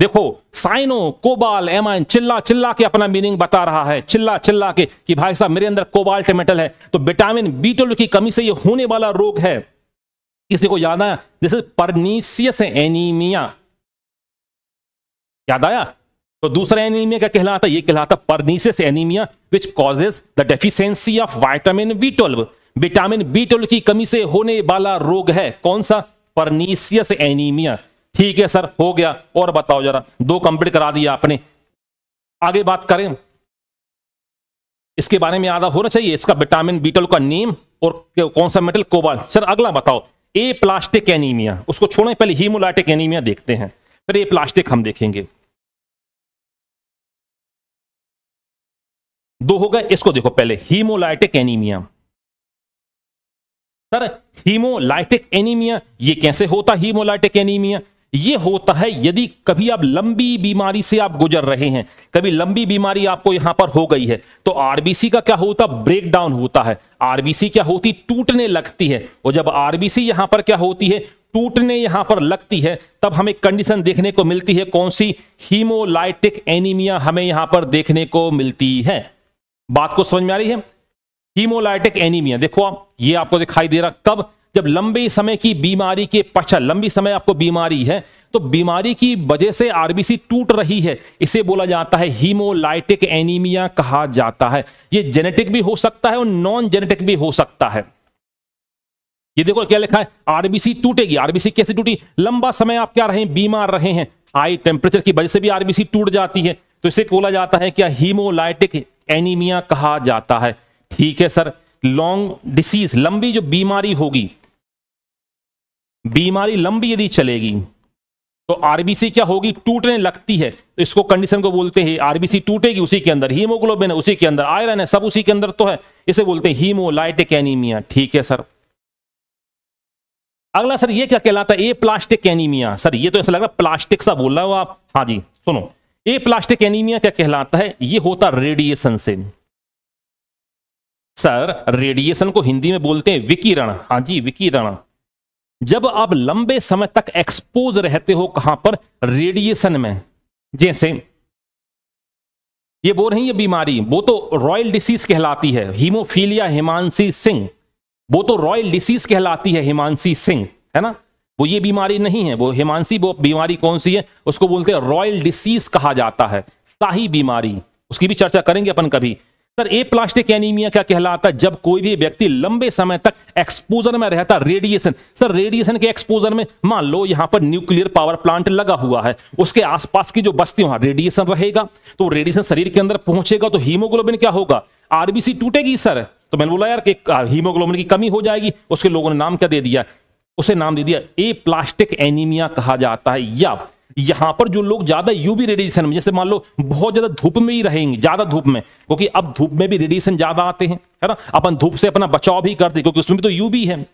देखो साइनो कोबाल एमाइन चिल्ला चिल्ला के अपना मीनिंग बता रहा है चिल्ला चिल्ला के कि भाई साहब मेरे अंदर कोबाल्ट मेटल है तो विटामिन बी ट्वेल्व की कमी से ये होने वाला रोग है किसी को याद आया जैसे परनीसियस एनीमिया याद आया तो दूसरा एनीमिया क्या कहलाता ये कहलाता pernicious anaemia which causes the deficiency of vitamin B twelve vitamin B twelve की कमी से होने वाला रोग है कौन सा परनीसियस एनीमिया ठीक है सर हो गया और बताओ जरा दो कंप्लीट करा दिया आपने आगे बात करें इसके बारे में आधा होना चाहिए इसका विटामिन बीटल का नीम और कौन सा मेटल कोबाल सर अगला बताओ ए प्लास्टिक एनीमिया उसको छोड़ें पहले हीमोलाइटिक एनीमिया देखते हैं फिर ए प्लास्टिक हम देखेंगे दो हो गए इसको देखो पहले haemolytic anaemia sir haemolytic anaemia ये कैसे होता हीमोलाइटिक एनीमिया ये होता है यदि कभी आप लंबी बीमारी से आप गुजर रहे हैं कभी लंबी बीमारी आपको यहां पर हो गई है तो आरबीसी का क्या होता ब्रेक डाउन होता है आरबीसी क्या होती टूटने लगती है और जब आरबीसी यहां पर क्या होती है टूटने यहां पर लगती है तब हमें कंडीशन देखने को मिलती है कौन सी हीमोलाइटिक एनीमिया हमें यहां पर देखने को मिलती है बात को समझ में आ रही है हीमोलाइटिक एनीमिया देखो आप ये आपको दिखाई दे रहा कब जब लंबे समय की बीमारी के पश्चात अच्छा, लंबी समय आपको बीमारी है तो बीमारी की वजह से आरबीसी टूट रही है इसे बोला जाता है हीमोलाइटिक एनीमिया कहा जाता है ये जेनेटिक भी हो सकता है और नॉन जेनेटिक भी हो सकता है ये देखो क्या लिखा है आरबीसी टूटेगी आरबीसी कैसे टूटी लंबा समय आप क्या रहे बीमार रहे हैं हाई टेम्परेचर की वजह से भी आरबीसी टूट जाती है तो इसे बोला जाता है क्या हीमोलाइटिक एनीमिया कहा जाता है ठीक है सर लॉन्ग डिसीज लंबी जो बीमारी होगी बीमारी लंबी यदि चलेगी तो आरबीसी क्या होगी टूटने लगती है तो इसको कंडीशन को बोलते हैं आरबीसी टूटेगी उसी के अंदर हीमोग्लोबिन है उसी के अंदर आयरन है सब उसी के अंदर तो है इसे बोलते हैं हीमोलाइटिक एनीमिया ठीक है सर अगला सर ये क्या कहलाता है ए प्लास्टिक एनीमिया सर ये तो ऐसा लग रहा है प्लास्टिक सा बोल रहा हो आप हाँ जी सुनो ए प्लास्टिक एनीमिया क्या कहलाता है ये होता रेडिएशन से सर रेडिएशन को हिंदी में बोलते हैं विकिरण हाँ जी विकिरण जब आप लंबे समय तक एक्सपोज रहते हो कहां पर रेडिएशन में जैसे हाँ, ये बोल रही है बीमारी वो तो रॉयल डिसीज कहलाती है हीमोफीलिया हिमांशी सिंह वो तो रॉयल डिसीज कहलाती है हिमांशी सिंह है ना वो ये बीमारी नहीं है वो हिमांशी वो बीमारी कौन सी है उसको बोलते हैं रॉयल डिसीज कहा जाता है शाही बीमारी उसकी भी चर्चा करेंगे अपन कभी सर ए प्लास्टिक एनीमिया क्या कहलाता है जब कोई भी व्यक्ति लंबे समय तक एक्सपोजर में रहता रेडिएशन सर रेडिएशन के एक्सपोजर में मान लो यहां पर न्यूक्लियर पावर प्लांट लगा हुआ है उसके आसपास की जो बस्ती वहां रेडिएशन रहेगा तो रेडिएशन शरीर के अंदर पहुंचेगा तो हीमोग्लोबिन क्या होगा आरबीसी टूटेगी सर तो मैंने बोला यार कि हीमोग्लोबिन की कमी हो जाएगी उसके लोगों ने नाम क्या दे दिया उसे नाम दे दिया ए प्लास्टिक एनीमिया कहा जाता है या यहां पर जो लोग ज्यादा यूवी रेडिएशन में जैसे मान लो बहुत ज्यादा धूप में ही रहेंगे ज्यादा धूप में क्योंकि अब धूप में भी रेडिएशन ज्यादा आते हैं है ना अपन धूप से अपना बचाव भी करते क्योंकि उसमें भी तो यूवी है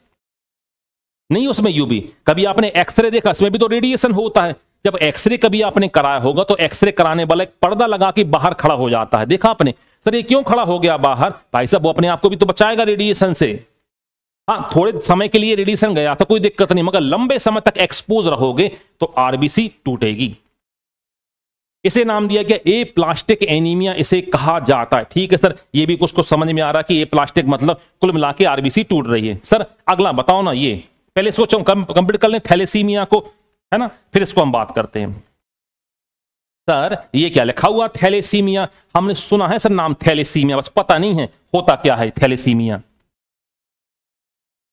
नहीं उसमें यूवी कभी आपने एक्सरे देखा इसमें भी तो रेडिएशन होता है जब एक्सरे कभी आपने कराया होगा तो एक्सरे कराने वाला एक पर्दा लगा के बाहर खड़ा हो जाता है देखा आपने सर ये क्यों खड़ा हो गया बाहर भाई साहब वो अपने आप को भी तो बचाएगा रेडिएशन से हाँ थोड़े समय के लिए रेडिएशन गया तो कोई दिक्कत नहीं मगर लंबे समय तक एक्सपोज रहोगे तो आरबीसी टूटेगी इसे नाम दिया गया ए प्लास्टिक एनीमिया इसे कहा जाता है ठीक है सर ये भी कुछ को समझ में आ रहा है कि ए प्लास्टिक मतलब कुल मिला के आरबीसी टूट रही है सर अगला बताओ ना ये पहले सोचो कंप्लीट कर लें थैलेसीमिया को है ना फिर इसको हम बात करते हैं सर ये क्या लिखा हुआ थैलेसीमिया हमने सुना है सर नाम थैलेसीमिया बस पता नहीं है होता क्या है थैलेसीमिया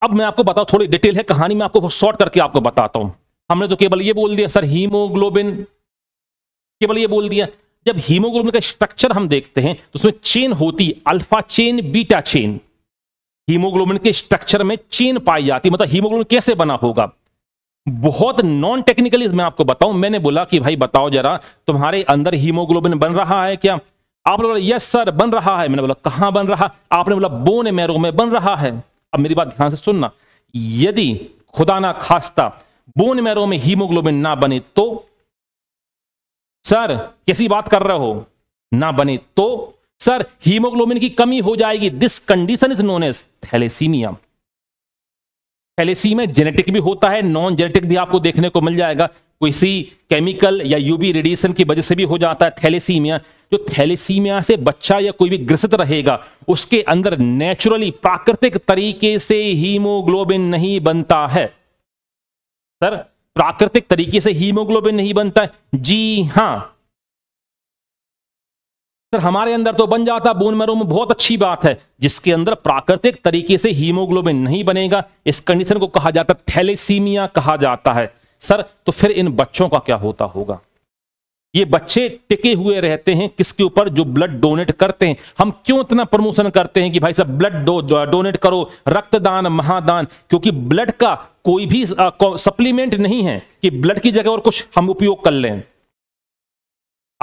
अब मैं आपको बताऊं थोड़ी डिटेल है कहानी में आपको शॉर्ट करके आपको बताता हूं हमने तो केवल ये बोल दिया सर हीमोग्लोबिन केवल ये बोल दिया जब हीमोग्लोबिन का स्ट्रक्चर हम देखते हैं तो उसमें चेन होती alpha chain beta chain haemoglobin के स्ट्रक्चर में चेन पाई जाती मतलब हीमोग्लोबिन कैसे बना होगा बहुत नॉन टेक्निकली मैं आपको बताऊं मैंने बोला कि भाई बताओ जरा तुम्हारे अंदर हीमोग्लोबिन बन रहा है क्या आपने बोला यस सर बन रहा है मैंने बोला कहां बन रहा आपने बोला बोन मैरो में बन रहा है अब मेरी बात ध्यान से सुनना यदि खुदा ना खास्ता बोन मैरो में हीमोग्लोबिन ना बने तो सर कैसी बात कर रहे हो ना बने तो सर हीमोग्लोबिन की कमी हो जाएगी this condition is known as thalassaemia thalassaemia genetic भी होता है नॉन जेनेटिक भी आपको देखने को मिल जाएगा किसी केमिकल या यूवी रेडिएशन की वजह से भी हो जाता है थैलेसीमिया जो थैलेसीमिया से बच्चा या कोई भी ग्रसित रहेगा उसके अंदर नेचुरली प्राकृतिक तरीके से हीमोग्लोबिन नहीं बनता है सर प्राकृतिक तरीके से हीमोग्लोबिन नहीं बनता है जी हां सर हमारे अंदर तो बन जाता बोन मैरो में बहुत अच्छी बात है जिसके अंदर प्राकृतिक तरीके से हीमोग्लोबिन नहीं बनेगा इस कंडीशन को कहा जाता है थैलेसीमिया कहा जाता है सर तो फिर इन बच्चों का क्या होता होगा ये बच्चे टिके हुए रहते हैं किसके ऊपर जो ब्लड डोनेट करते हैं हम क्यों इतना प्रमोशन करते हैं कि भाई साहब ब्लड डो, डो, डोनेट करो रक्तदान महादान क्योंकि ब्लड का कोई भी सप्लीमेंट नहीं है कि ब्लड की जगह और कुछ हम उपयोग कर लें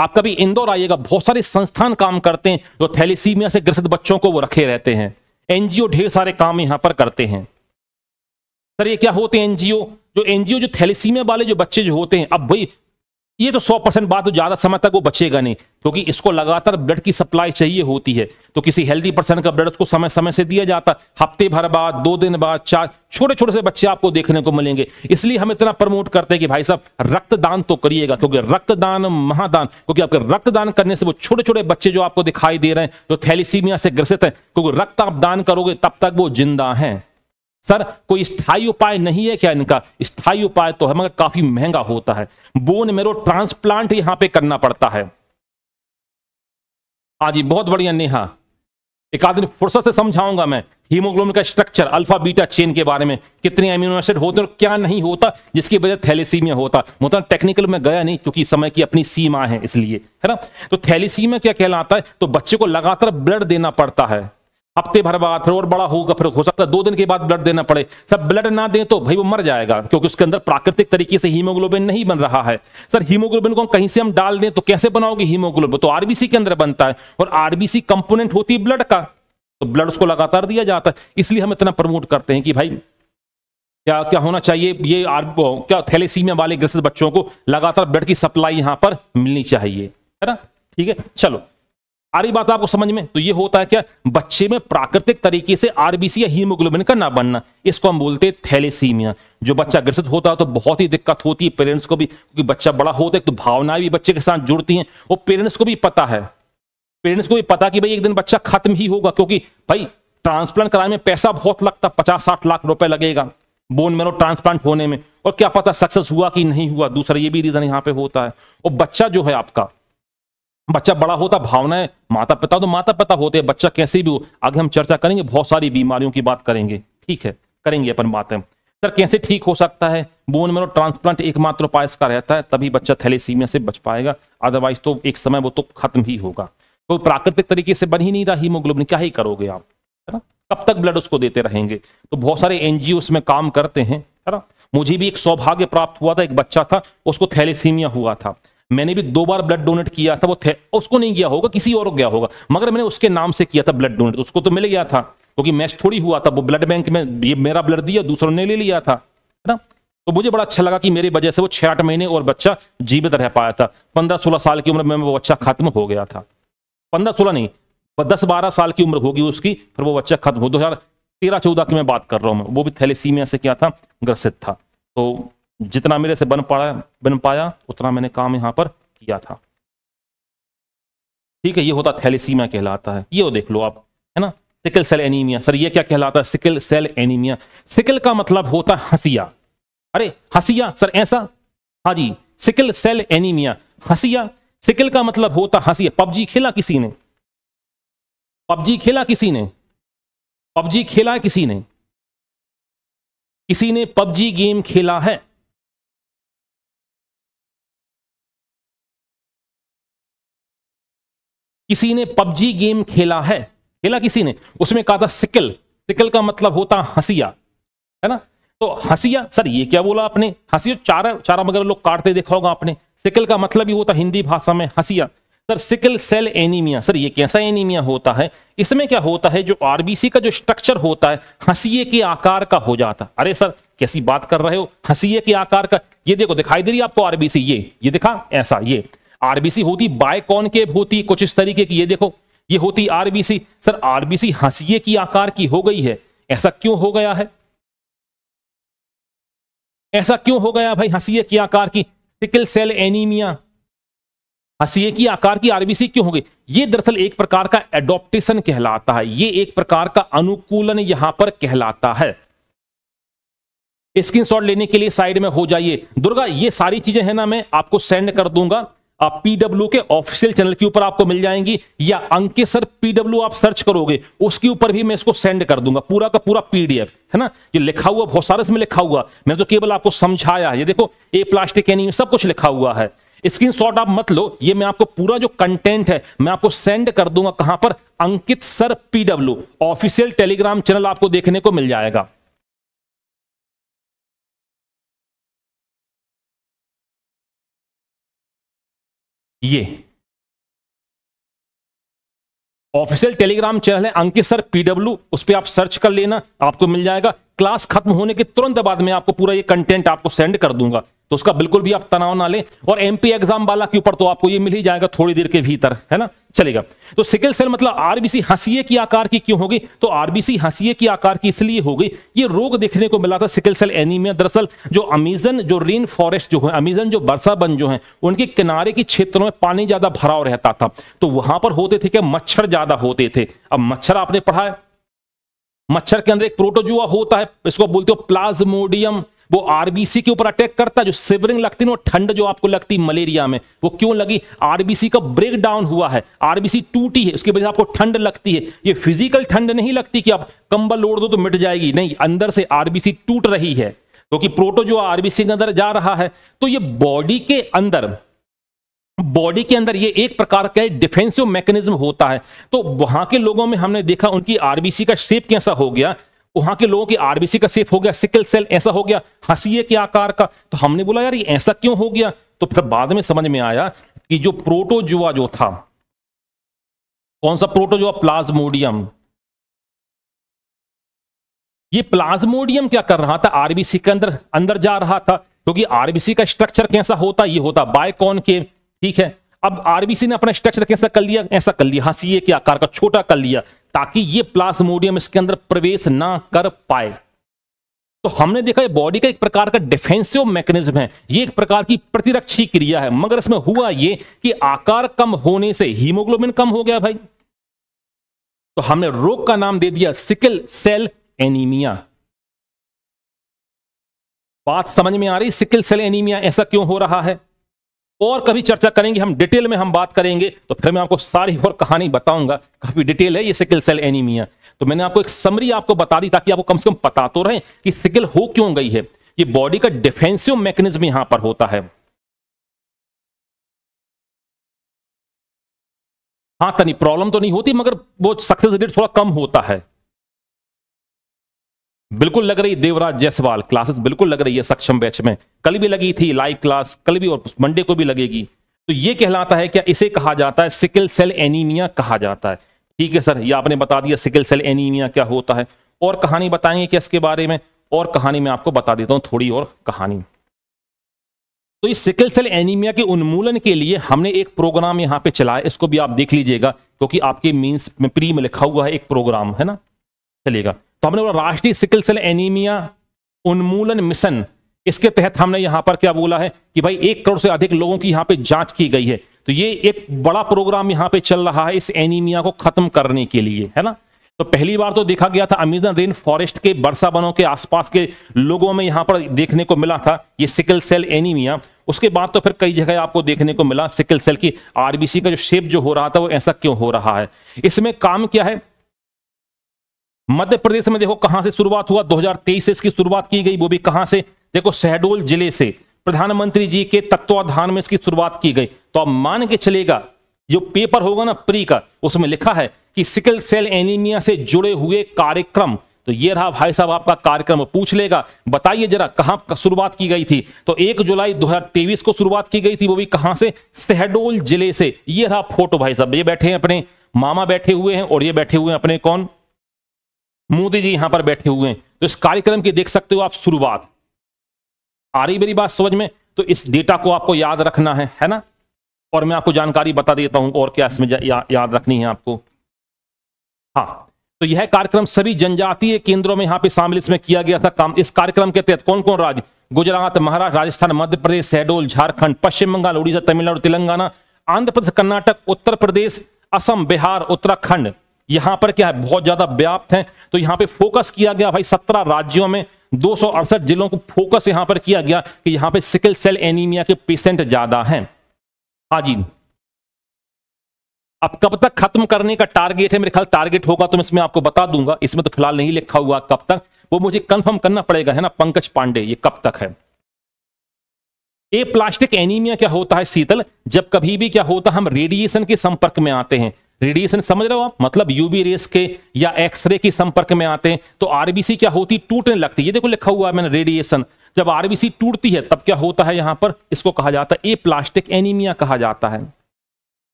आप कभी इंदौर आइएगा बहुत सारे संस्थान काम करते हैं जो थैलीसीमिया से ग्रसित बच्चों को वो रखे रहते हैं एनजीओ ढेर सारे काम यहां पर करते हैं सर ये क्या होते हैं एनजीओ जो एनजीओ जो थैलीसीमिया वाले जो बच्चे जो होते हैं अब भाई ये तो 100 परसेंट बात तो ज्यादा समय तक वो बचेगा नहीं क्योंकि तो इसको लगातार ब्लड की सप्लाई चाहिए होती है तो किसी हेल्दी पर्सन का ब्लड उसको समय समय से दिया जाता हफ्ते भर बाद दो दिन बाद चार छोटे छोटे से बच्चे आपको देखने को मिलेंगे इसलिए हम इतना प्रमोट करते हैं कि भाई साहब रक्तदान तो करिएगा क्योंकि रक्तदान महादान क्योंकि आपके रक्तदान करने से वो छोटे छोटे बच्चे जो आपको दिखाई दे रहे हैं जो थैलीसीमिया से ग्रसित है क्योंकि रक्त आप दान करोगे तब तक वो जिंदा है सर कोई स्थायी उपाय नहीं है क्या इनका स्थायी उपाय तो है मगर काफी महंगा होता है बोन मेरो ट्रांसप्लांट यहां पे करना पड़ता है आज बहुत बढ़िया नेहा एक आदमी फुर्सत से समझाऊंगा मैं हीमोग्लोबिन का स्ट्रक्चर अल्फा बीटा चेन के बारे में कितने अमीनो एसिड होते हैं और क्या नहीं होता जिसकी वजह थैलीसीमिया होता मतलब टेक्निकल में गया नहीं क्योंकि समय की अपनी सीमा है इसलिए है ना तो थैलीसीमिया क्या कहलाता है तो बच्चे को लगातार ब्लड देना पड़ता है हफ्ते भर बाद फिर और बड़ा होगा फिर हो सकता है दो दिन के बाद ब्लड देना पड़े सर ब्लड ना दें तो भाई वो मर जाएगा क्योंकि उसके अंदर प्राकृतिक तरीके से हीमोग्लोबिन नहीं बन रहा है सर हीमोग्लोबिन को हम कहीं से हम डाल दें तो कैसे बनाओगे हीमोग्लोबिन तो आरबीसी के अंदर बनता है और आरबीसी कंपोनेंट होती है ब्लड का तो ब्लड उसको लगातार दिया जाता है इसलिए हम इतना प्रमोट करते हैं कि भाई क्या क्या होना चाहिए ये आर क्या थैलेसीमिया वाले ग्रसित बच्चों को लगातार ब्लड की सप्लाई यहाँ पर मिलनी चाहिए है ना ठीक है चलो आ रही बात आपको समझ में तो ये होता है क्या बच्चे में प्राकृतिक तरीके से आरबीसी या हीमोग्लोबिन का ना बनना इसको हम बोलते हैं थैलेसीमिया जो बच्चा ग्रसित होता है तो बहुत ही दिक्कत होती है पेरेंट्स को भी क्योंकि बच्चा बड़ा होता है तो भावनाएं भी बच्चे के साथ जुड़ती हैं वो पेरेंट्स को भी पता है पेरेंट्स को भी पता कि भाई एक दिन बच्चा खत्म ही होगा क्योंकि भाई ट्रांसप्लांट कराने में पैसा बहुत लगता पचास साठ लाख रुपए लगेगा बोन मेरो ट्रांसप्लांट होने में और क्या पता सक्सेस हुआ कि नहीं हुआ दूसरा ये भी रीजन यहाँ पे होता है और बच्चा जो है आपका बच्चा बड़ा होता भावनाएं माता पिता तो माता पिता होते हैं बच्चा कैसे भी हो आगे हम चर्चा करेंगे बहुत सारी बीमारियों की बात करेंगे ठीक है करेंगे अपन बातें सर कैसे ठीक हो सकता है बोन मेरो ट्रांसप्लांट एकमात्र उपाय इसका रहता है तभी बच्चा थैलेसीमिया से बच पाएगा अदरवाइज तो एक समय वो तो खत्म ही होगा कोई तो प्राकृतिक तरीके से बन ही नहीं रहा हीमोग्लोबिन क्या ही करोगे आप है ना कब तक ब्लड उसको देते रहेंगे तो बहुत सारे एनजीओ उसमें काम करते हैं है ना मुझे भी एक सौभाग्य प्राप्त हुआ था एक बच्चा था उसको थैलेसीमिया हुआ था मैंने भी दो बार ब्लड डोनेट किया था वो थे उसको नहीं गया होगा किसी और को गया होगा मगर मैंने उसके नाम से किया था ब्लड डोनेट उसको तो मिल गया था क्योंकि मैच थोड़ी हुआ था वो ब्लड बैंक में ये मेरा ब्लड दिया दूसरों ने ले लिया था है ना तो मुझे बड़ा अच्छा लगा कि मेरी वजह से वो छह आठ महीने और बच्चा जीवित रह पाया था पंद्रह सोलह साल की उम्र में वो बच्चा खत्म हो गया था पंद्रह सोलह नहीं दस बारह साल की उम्र होगी उसकी फिर वो बच्चा खत्म हो दो हजार तेरह चौदह की मैं बात कर रहा हूँ वो भी थैलेसीमिया से क्या था ग्रसित था तो जितना मेरे से बन पाया बन पाया उतना मैंने काम यहां पर किया था ठीक है ये होता थैलेसीमिया कहलाता है ये वो देख लो आप है ना सिकल सेल एनीमिया सर ये क्या कहलाता है सिकल सेल एनीमिया सिकल का मतलब होता है हसिया अरे हसिया सर ऐसा हाँ जी सिकल सेल एनीमिया हसिया सिकल का मतलब होता हसिया पबजी खेला किसी ने पबजी खेला किसी ने पबजी खेला किसी ने किसी ने पबजी गेम खेला है किसी ने पबजी गेम खेला है खेला किसी ने उसमें कहा था सिकल सिकल का मतलब होता हसिया है ना तो हसिया सर ये क्या बोला आपने हसिया चारा चारा वगैरह लोग काटते देखा होगा आपने सिकल का मतलब ही होता हिंदी भाषा में हंसिया sir sickle cell anaemia sir ये कैसा एनीमिया होता है इसमें क्या होता है जो आरबीसी का जो स्ट्रक्चर होता है हंसिए के आकार का हो जाता अरे सर कैसी बात कर रहे हो हंसिए के आकार का ये देखो दिखाई दे रही आपको आरबीसी ये ये दिखा ऐसा ये आरबीसी होती बाय कॉन केव होती कुछ इस तरीके की ये देखो ये होती आरबीसी सर आरबीसी हंसिए की आकार की हो गई है ऐसा क्यों हो गया है ऐसा क्यों हो गया भाई हंसिए की आकार की सिकल सेल एनीमिया हंसिए की आकार की आरबीसी क्यों हो गई ये दरअसल एक प्रकार का एडोप्टेशन कहलाता है ये एक प्रकार का अनुकूलन यहां पर कहलाता है स्क्रीनशॉट लेने के लिए साइड में हो जाइए दुर्गा ये सारी चीजें हैं ना मैं आपको सेंड कर दूंगा आप पीडब्ल्यू के ऑफिशियल चैनल के ऊपर आपको मिल जाएंगी या अंकित सर पीडब्ल्यू आप सर्च करोगे उसके ऊपर भी मैं इसको सेंड कर दूंगा पूरा का पूरा पीडीएफ है ना ये लिखा हुआ बहुत सारे इसमें लिखा हुआ मैंने तो केवल आपको समझाया ये देखो ए प्लास्टिक एनी में सब कुछ लिखा हुआ है स्क्रीनशॉट आप मत लो ये मैं आपको पूरा जो कंटेंट है मैं आपको सेंड कर दूंगा कहां पर Ankit sir PW official Telegram channel आपको देखने को मिल जाएगा ये ऑफिशियल टेलीग्राम चैनल है अंकित सर पीडब्ल्यू उस पर आप सर्च कर लेना आपको मिल जाएगा क्लास खत्म होने के तुरंत बाद में आपको पूरा ये कंटेंट आपको सेंड कर दूंगा तो उसका बिल्कुल भी आप तनाव ना लें और एमपी एग्जाम वाला के ऊपर तो आपको ये मिल ही जाएगा थोड़ी देर के भीतर है ना चलेगा तो सिकल सेल मतलब आरबीसी हंसीए की आकार की क्यों होगी तो आरबीसी हंसीए की आकार की इसलिए होगी ये रोग देखने को मिला था सिकल सेल एनीमिया दरअसल जो अमीजन जो रेन फॉरेस्ट जो है अमीजन जो बरसा बन जो है उनके किनारे के क्षेत्रों में पानी ज्यादा भराव रहता था तो वहां पर होते थे क्या मच्छर ज्यादा होते थे अब मच्छर आपने पढ़ा है मच्छर के अंदर एक प्रोटोजुआ होता है इसको बोलते हो प्लाज्मोडियम वो आरबीसी के ऊपर अटैक करता है जो सिवरिंग लगती ना ठंड जो आपको लगती है मलेरिया में वो क्यों लगी आरबीसी का ब्रेक डाउन हुआ है आरबीसी टूटी है उसकी वजह से आपको ठंड लगती है ये फिजिकल ठंड नहीं लगती कि आप कंबल लोड़ दो तो मिट जाएगी नहीं अंदर से आरबीसी टूट रही है क्योंकि तो प्रोटो जो आरबीसी के अंदर जा रहा है तो ये बॉडी के अंदर बॉडी के अंदर ये एक प्रकार का डिफेंसिव मैकेनिज्म होता है तो वहां के लोगों में हमने देखा उनकी आरबीसी का शेप कैसा हो गया वहां के लोगों की आरबीसी का सेफ हो गया सिकल सेल ऐसा हो गया हसीए के आकार का तो हमने बोला यार ये ऐसा क्यों हो गया तो फिर बाद में समझ में आया कि जो प्रोटोजुआ जो था कौन सा प्रोटोजुआ प्लाज्मोडियम ये प्लाज्मोडियम क्या कर रहा था आरबीसी के अंदर अंदर जा रहा था क्योंकि आरबीसी का स्ट्रक्चर कैसा होता ये होता बायकॉन के ठीक है अब आरबीसी ने अपना स्ट्रक्चर कैसा कर लिया ऐसा कर लिया हंसी हाँ, के आकार का छोटा कर लिया ताकि ये प्लाज्मोडियम इसके अंदर प्रवेश ना कर पाए तो हमने देखा ये बॉडी का एक प्रकार का डिफेंसिव मैकेनिज्म है ये एक प्रकार की प्रतिरक्षी क्रिया है मगर इसमें हुआ ये कि आकार कम होने से हीमोग्लोबिन कम हो गया भाई तो हमने रोग का नाम दे दिया सिकल सेल एनीमिया बात समझ में आ रही सिकल सेल एनीमिया ऐसा क्यों हो रहा है और कभी चर्चा करेंगे हम डिटेल में हम बात करेंगे तो फिर मैं आपको सारी और कहानी बताऊंगा काफी डिटेल है ये सिकल सेल एनीमिया तो मैंने आपको एक समरी आपको बता दी ताकि आपको कम से कम पता तो रहे कि सिकल हो क्यों गई है ये बॉडी का डिफेंसिव मैकेनिज्म यहां पर होता है हाँ तनी प्रॉब्लम तो नहीं होती मगर वो सक्सेस रेट थोड़ा कम होता है बिल्कुल लग रही देवराज जयसवाल क्लासेस बिल्कुल लग रही है सक्षम बैच में कल भी लगी थी लाइव क्लास कल भी और मंडे को भी लगेगी तो ये कहलाता है क्या इसे कहा जाता है सिकल सेल एनीमिया कहा जाता है ठीक है सर ये आपने बता दिया सिकल सेल एनीमिया क्या होता है और कहानी बताएंगे क्या इसके बारे में और कहानी मैं आपको बता देता हूं थोड़ी और कहानी तो ये सिकल सेल एनीमिया के उन्मूलन के लिए हमने एक प्रोग्राम यहाँ पे चलाया इसको भी आप देख लीजिएगा क्योंकि तो आपके मीन्स में प्री में लिखा हुआ है एक प्रोग्राम है ना चलेगा तो हमने बोला राष्ट्रीय सिकल सेल एनीमिया उन्मूलन मिशन इसके तहत हमने यहां पर क्या बोला है कि भाई एक करोड़ से अधिक लोगों की यहां पे जांच की गई है तो ये एक बड़ा प्रोग्राम यहां पे चल रहा है इस एनीमिया को खत्म करने के लिए है ना तो पहली बार तो देखा गया था अमेजन रेन फॉरेस्ट के बरसा बनों के आसपास के लोगों में यहां पर देखने को मिला था ये सिकल सेल एनीमिया उसके बाद तो फिर कई जगह आपको देखने को मिला सिकल सेल की आरबीसी का जो शेप जो हो रहा था वो ऐसा क्यों हो रहा है इसमें काम क्या है मध्य प्रदेश में देखो कहां से शुरुआत हुआ 2023 से इसकी शुरुआत की गई वो भी कहां से देखो शहडोल जिले से प्रधानमंत्री जी के तत्वाधान में इसकी शुरुआत की गई तो आप मान के चलेगा जो पेपर होगा ना प्री का उसमें लिखा है कि सिकल सेल एनीमिया से जुड़े हुए कार्यक्रम तो ये रहा भाई साहब आपका कार्यक्रम पूछ लेगा बताइए जरा कहां शुरुआत की गई थी तो एक जुलाई 2023 को शुरुआत की गई थी वो भी कहां से शहडोल जिले से ये रहा फोटो भाई साहब ये बैठे हैं अपने मामा बैठे हुए हैं और ये बैठे हुए हैं अपने कौन मोदी जी यहां पर बैठे हुए हैं तो इस कार्यक्रम की देख सकते हो आप शुरुआत आ रही मेरी बात समझ में तो इस डेटा को आपको याद रखना है है ना और मैं आपको जानकारी बता देता हूं और क्या इसमें या, याद रखनी है आपको हाँ तो यह कार्यक्रम सभी जनजातीय केंद्रों में यहाँ पे शामिल इसमें किया गया था काम इस कार्यक्रम के तहत कौन कौन राज्य गुजरात महाराष्ट्र राजस्थान मध्य प्रदेश शहडोल झारखंड पश्चिम बंगाल उड़ीसा तमिलनाडु तेलंगाना आंध्र प्रदेश कर्नाटक उत्तर प्रदेश असम बिहार उत्तराखंड यहां पर क्या है बहुत ज्यादा व्याप्त है तो यहां पे फोकस किया गया भाई सत्रह राज्यों में दो जिलों को फोकस यहां पर किया गया कि यहां पे सिकल सेल एनीमिया के पेशेंट ज्यादा हैं हाजी अब कब तक खत्म करने का टारगेट है मेरे ख्याल टारगेट होगा तो मैं इसमें आपको बता दूंगा इसमें तो फिलहाल नहीं लिखा हुआ कब तक वो मुझे कंफर्म करना पड़ेगा है ना पंकज पांडे ये कब तक है ए प्लास्टिक एनीमिया क्या होता है शीतल जब कभी भी क्या होता है हम रेडिएशन के संपर्क में आते हैं रेडिएशन समझ रहे हो आप मतलब यूवी रेस के या एक्सरे के संपर्क में आते हैं तो आरबीसी क्या होती टूटने लगती है ये देखो लिखा हुआ है मैंने रेडिएशन जब आरबीसी टूटती है तब क्या होता है यहां पर इसको कहा जाता है ए प्लास्टिक एनीमिया कहा जाता है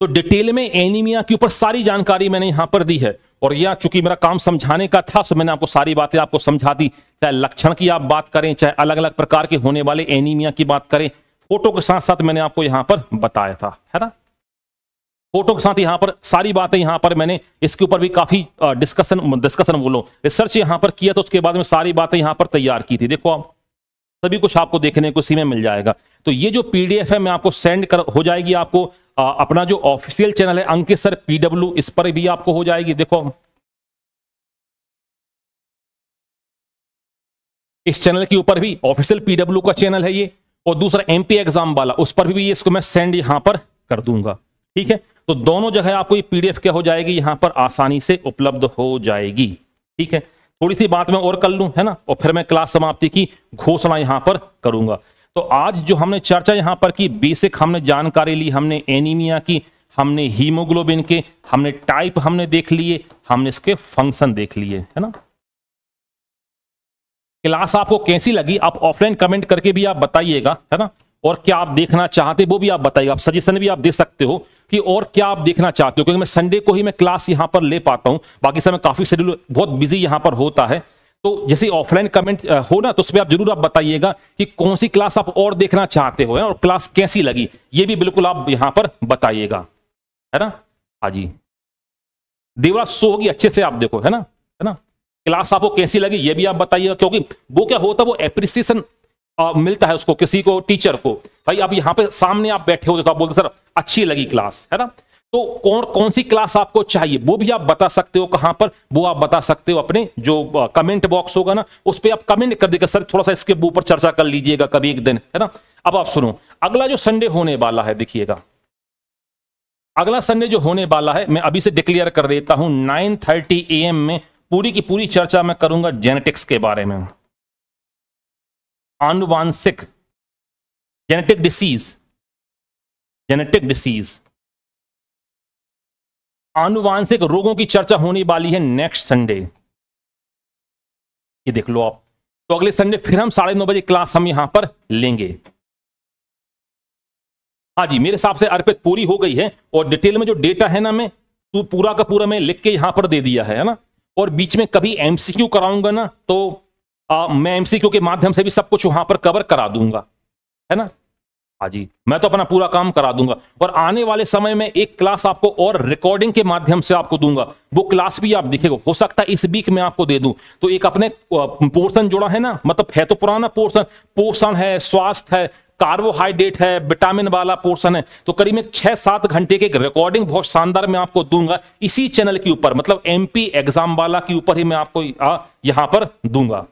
तो डिटेल में एनीमिया के ऊपर सारी जानकारी मैंने यहां पर दी है और यह चूंकि मेरा काम समझाने का था सो मैंने आपको सारी बातें आपको समझा दी चाहे लक्षण की आप बात करें चाहे अलग अलग प्रकार के होने वाले एनीमिया की बात करें फोटो के साथ साथ मैंने आपको यहां पर बताया था है ना फोटो के साथ यहाँ पर सारी बातें यहाँ पर मैंने इसके ऊपर भी काफी डिस्कशन डिस्कशन बोलो रिसर्च यहाँ पर किया तो उसके बाद में सारी बातें यहाँ पर तैयार की थी देखो आप सभी कुछ आपको देखने को इसी में मिल जाएगा तो ये जो पीडीएफ है मैं आपको सेंड कर हो जाएगी आपको आ, अपना जो ऑफिशियल चैनल है अंकित सर पीडब्ल्यू इस पर भी आपको हो जाएगी देखो इस चैनल के ऊपर भी ऑफिशियल पीडब्ल्यू का चैनल है ये और दूसरा एमपी एग्जाम वाला उस पर भी, भी इसको मैं सेंड यहां पर कर दूंगा ठीक है तो दोनों जगह आपको ये पीडीएफ क्या हो जाएगी यहां पर आसानी से उपलब्ध हो जाएगी ठीक है थोड़ी सी बात मैं और कर लू है ना और फिर मैं क्लास समाप्ति की घोषणा यहां पर करूंगा तो आज जो हमने चर्चा यहां पर की बेसिक हमने जानकारी ली हमने एनीमिया की हमने हीमोग्लोबिन के हमने टाइप हमने देख लिए हमने इसके फंक्शन देख लिए है ना क्लास आपको कैसी लगी आप ऑफलाइन कमेंट करके भी आप बताइएगा है ना और क्या आप देखना चाहते वो भी आप बताइए आप सजेशन भी आप दे सकते हो कि और क्या आप देखना चाहते हो क्योंकि मैं संडे को ही मैं क्लास यहाँ पर ले पाता हूँ बाकी समय काफ़ी शेड्यूल बहुत बिजी यहाँ पर होता है तो जैसे ऑफलाइन कमेंट हो ना तो उसमें आप जरूर आप बताइएगा कि कौन सी क्लास आप और देखना चाहते हो और क्लास कैसी लगी ये भी बिल्कुल आप यहाँ पर बताइएगा है ना हाँ जी देवरा सो होगी अच्छे से आप देखो है ना है ना क्लास आपको कैसी लगी ये भी आप बताइएगा क्योंकि वो क्या होता है वो एप्रिसिएशन आ, मिलता है उसको किसी को टीचर को भाई आप यहाँ पे सामने आप बैठे हो तो आप बोलते सर अच्छी लगी क्लास है ना तो कौन कौन सी क्लास आपको चाहिए वो भी आप बता सकते हो कहां पर वो आप बता सकते हो अपने जो कमेंट बॉक्स होगा ना उस पर आप कमेंट कर देगा सर थोड़ा सा इसके ऊपर चर्चा कर लीजिएगा कभी एक दिन है ना अब आप सुनो अगला जो संडे होने वाला है देखिएगा अगला संडे जो होने वाला है मैं अभी से डिक्लेयर कर देता हूं नाइन थर्टी ए में पूरी की पूरी चर्चा मैं करूंगा जेनेटिक्स के बारे में आनुवांशिक जेनेटिक डिसीज जेनेटिक डिसीज आनुवांशिक रोगों की चर्चा होने वाली है नेक्स्ट संडे ये देख लो आप तो अगले संडे फिर हम साढ़े नौ बजे क्लास हम यहां पर लेंगे हाँ जी मेरे हिसाब से अर्पित पूरी हो गई है और डिटेल में जो डेटा है ना मैं तू पूरा का पूरा मैं लिख के यहां पर दे दिया है ना और बीच में कभी एमसीक्यू कराऊंगा ना तो मैं एमसीक्यू के माध्यम से भी सब कुछ वहां पर कवर करा दूंगा है ना हाँ जी मैं तो अपना पूरा काम करा दूंगा और आने वाले समय में एक क्लास आपको और रिकॉर्डिंग के माध्यम से आपको दूंगा वो क्लास भी आप दिखेगा हो सकता है इस वीक में आपको दे दूं तो एक अपने पोर्शन जोड़ा है ना मतलब है तो पुराना पोर्शन पोषण है स्वास्थ्य है कार्बोहाइड्रेट है विटामिन वाला पोर्शन है तो करीब एक छह सात घंटे के रिकॉर्डिंग बहुत शानदार मैं आपको दूंगा इसी चैनल के ऊपर मतलब एमपी एग्जाम वाला के ऊपर ही मैं आपको यहां पर दूंगा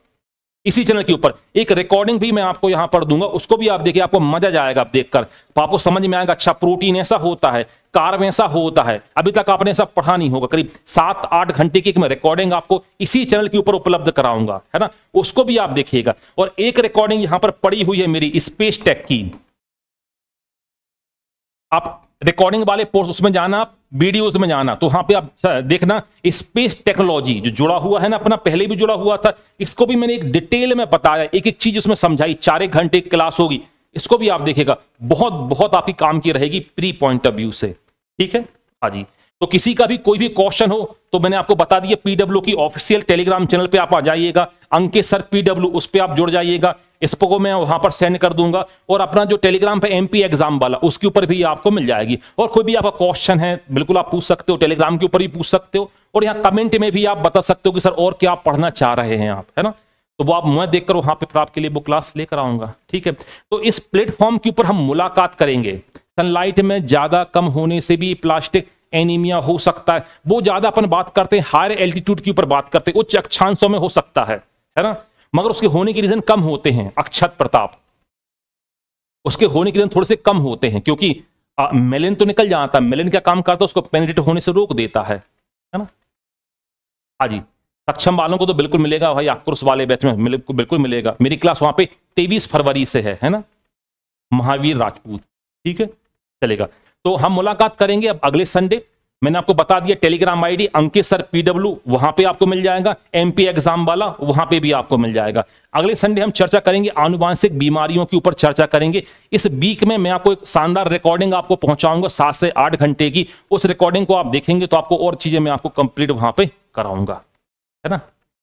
इसी चैनल के ऊपर एक रिकॉर्डिंग भी मैं आपको यहां पर दूंगा उसको भी आप देखिए आपको मजा जाएगा आप देखकर तो आपको समझ में आएगा अच्छा प्रोटीन ऐसा होता है कार्ब ऐसा होता है अभी तक आपने ऐसा पढ़ा नहीं होगा करीब सात आठ घंटे की एक मैं रिकॉर्डिंग आपको इसी चैनल के ऊपर उपलब्ध कराऊंगा है ना उसको भी आप देखिएगा और एक रिकॉर्डिंग यहां पर पड़ी हुई है मेरी स्पेस टेक की आप रिकॉर्डिंग वाले पोर्स उसमें जाना आप वीडियोस में जाना तो वहां पे आप देखना स्पेस टेक्नोलॉजी जो जुड़ा हुआ है ना अपना पहले भी जुड़ा हुआ था इसको भी मैंने एक डिटेल में बताया एक एक चीज उसमें समझाई चार एक घंटे क्लास होगी इसको भी आप देखेगा बहुत बहुत आपकी काम की रहेगी प्री पॉइंट ऑफ व्यू से ठीक है हाजी तो किसी का भी कोई भी क्वेश्चन हो तो मैंने आपको बता दिया पीडब्ल्यू की ऑफिशियल टेलीग्राम चैनल पे आप आ जाइएगा अंकित सर पीडब्ल्यू उस पर आप जुड़ जाइएगा इसको मैं वहां पर सेंड कर दूंगा और अपना जो टेलीग्राम पे एमपी एग्जाम वाला उसके ऊपर भी आपको मिल जाएगी और कोई भी आपका क्वेश्चन है बिल्कुल आप पूछ सकते हो टेलीग्राम के ऊपर भी पूछ सकते हो और यहाँ कमेंट में भी आप बता सकते हो कि सर और क्या पढ़ना चाह रहे हैं आप है ना तो वो आप मैं देखकर वहां पर आपके लिए वो क्लास लेकर आऊंगा ठीक है तो इस प्लेटफॉर्म के ऊपर हम मुलाकात करेंगे सनलाइट में ज्यादा कम होने से भी प्लास्टिक एनीमिया हो सकता है वो ज्यादा अपन बात करते हैं हायर एल्टीट्यूड के ऊपर बात करते हैं उच्च अक्षांशों में हो सकता है है ना मगर उसके होने के रीजन कम होते हैं अक्षत प्रताप उसके होने के रीजन थोड़े से कम होते हैं क्योंकि मेलिन तो निकल जाता है मेलिन का काम करता है उसको पेनिटेट होने से रोक देता है है ना हाँ जी सक्षम वालों को तो बिल्कुल मिलेगा भाई आपको वाले बैच में बिल्कुल मिलेगा मेरी क्लास वहां पे तेईस फरवरी से है है ना महावीर राजपूत ठीक है चलेगा तो हम मुलाकात करेंगे अब अगले संडे मैंने आपको बता दिया Telegram ID Ankit sir PW वहां पे आपको मिल जाएगा एमपी एग्जाम वाला वहां पे भी आपको मिल जाएगा अगले संडे हम चर्चा करेंगे आनुवांशिक बीमारियों के ऊपर चर्चा करेंगे इस वीक में मैं आपको एक शानदार रिकॉर्डिंग आपको पहुंचाऊंगा सात से आठ घंटे की उस रिकॉर्डिंग को आप देखेंगे तो आपको और चीजें मैं आपको कंप्लीट वहां पर कराऊंगा है ना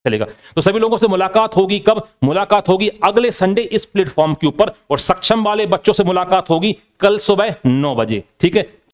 चलेगा तो सभी लोगों से मुलाकात होगी कब मुलाकात होगी अगले संडे इस प्लेटफॉर्म के ऊपर और सक्षम वाले बच्चों से मुलाकात होगी कल सुबह नौ बजे ठीक है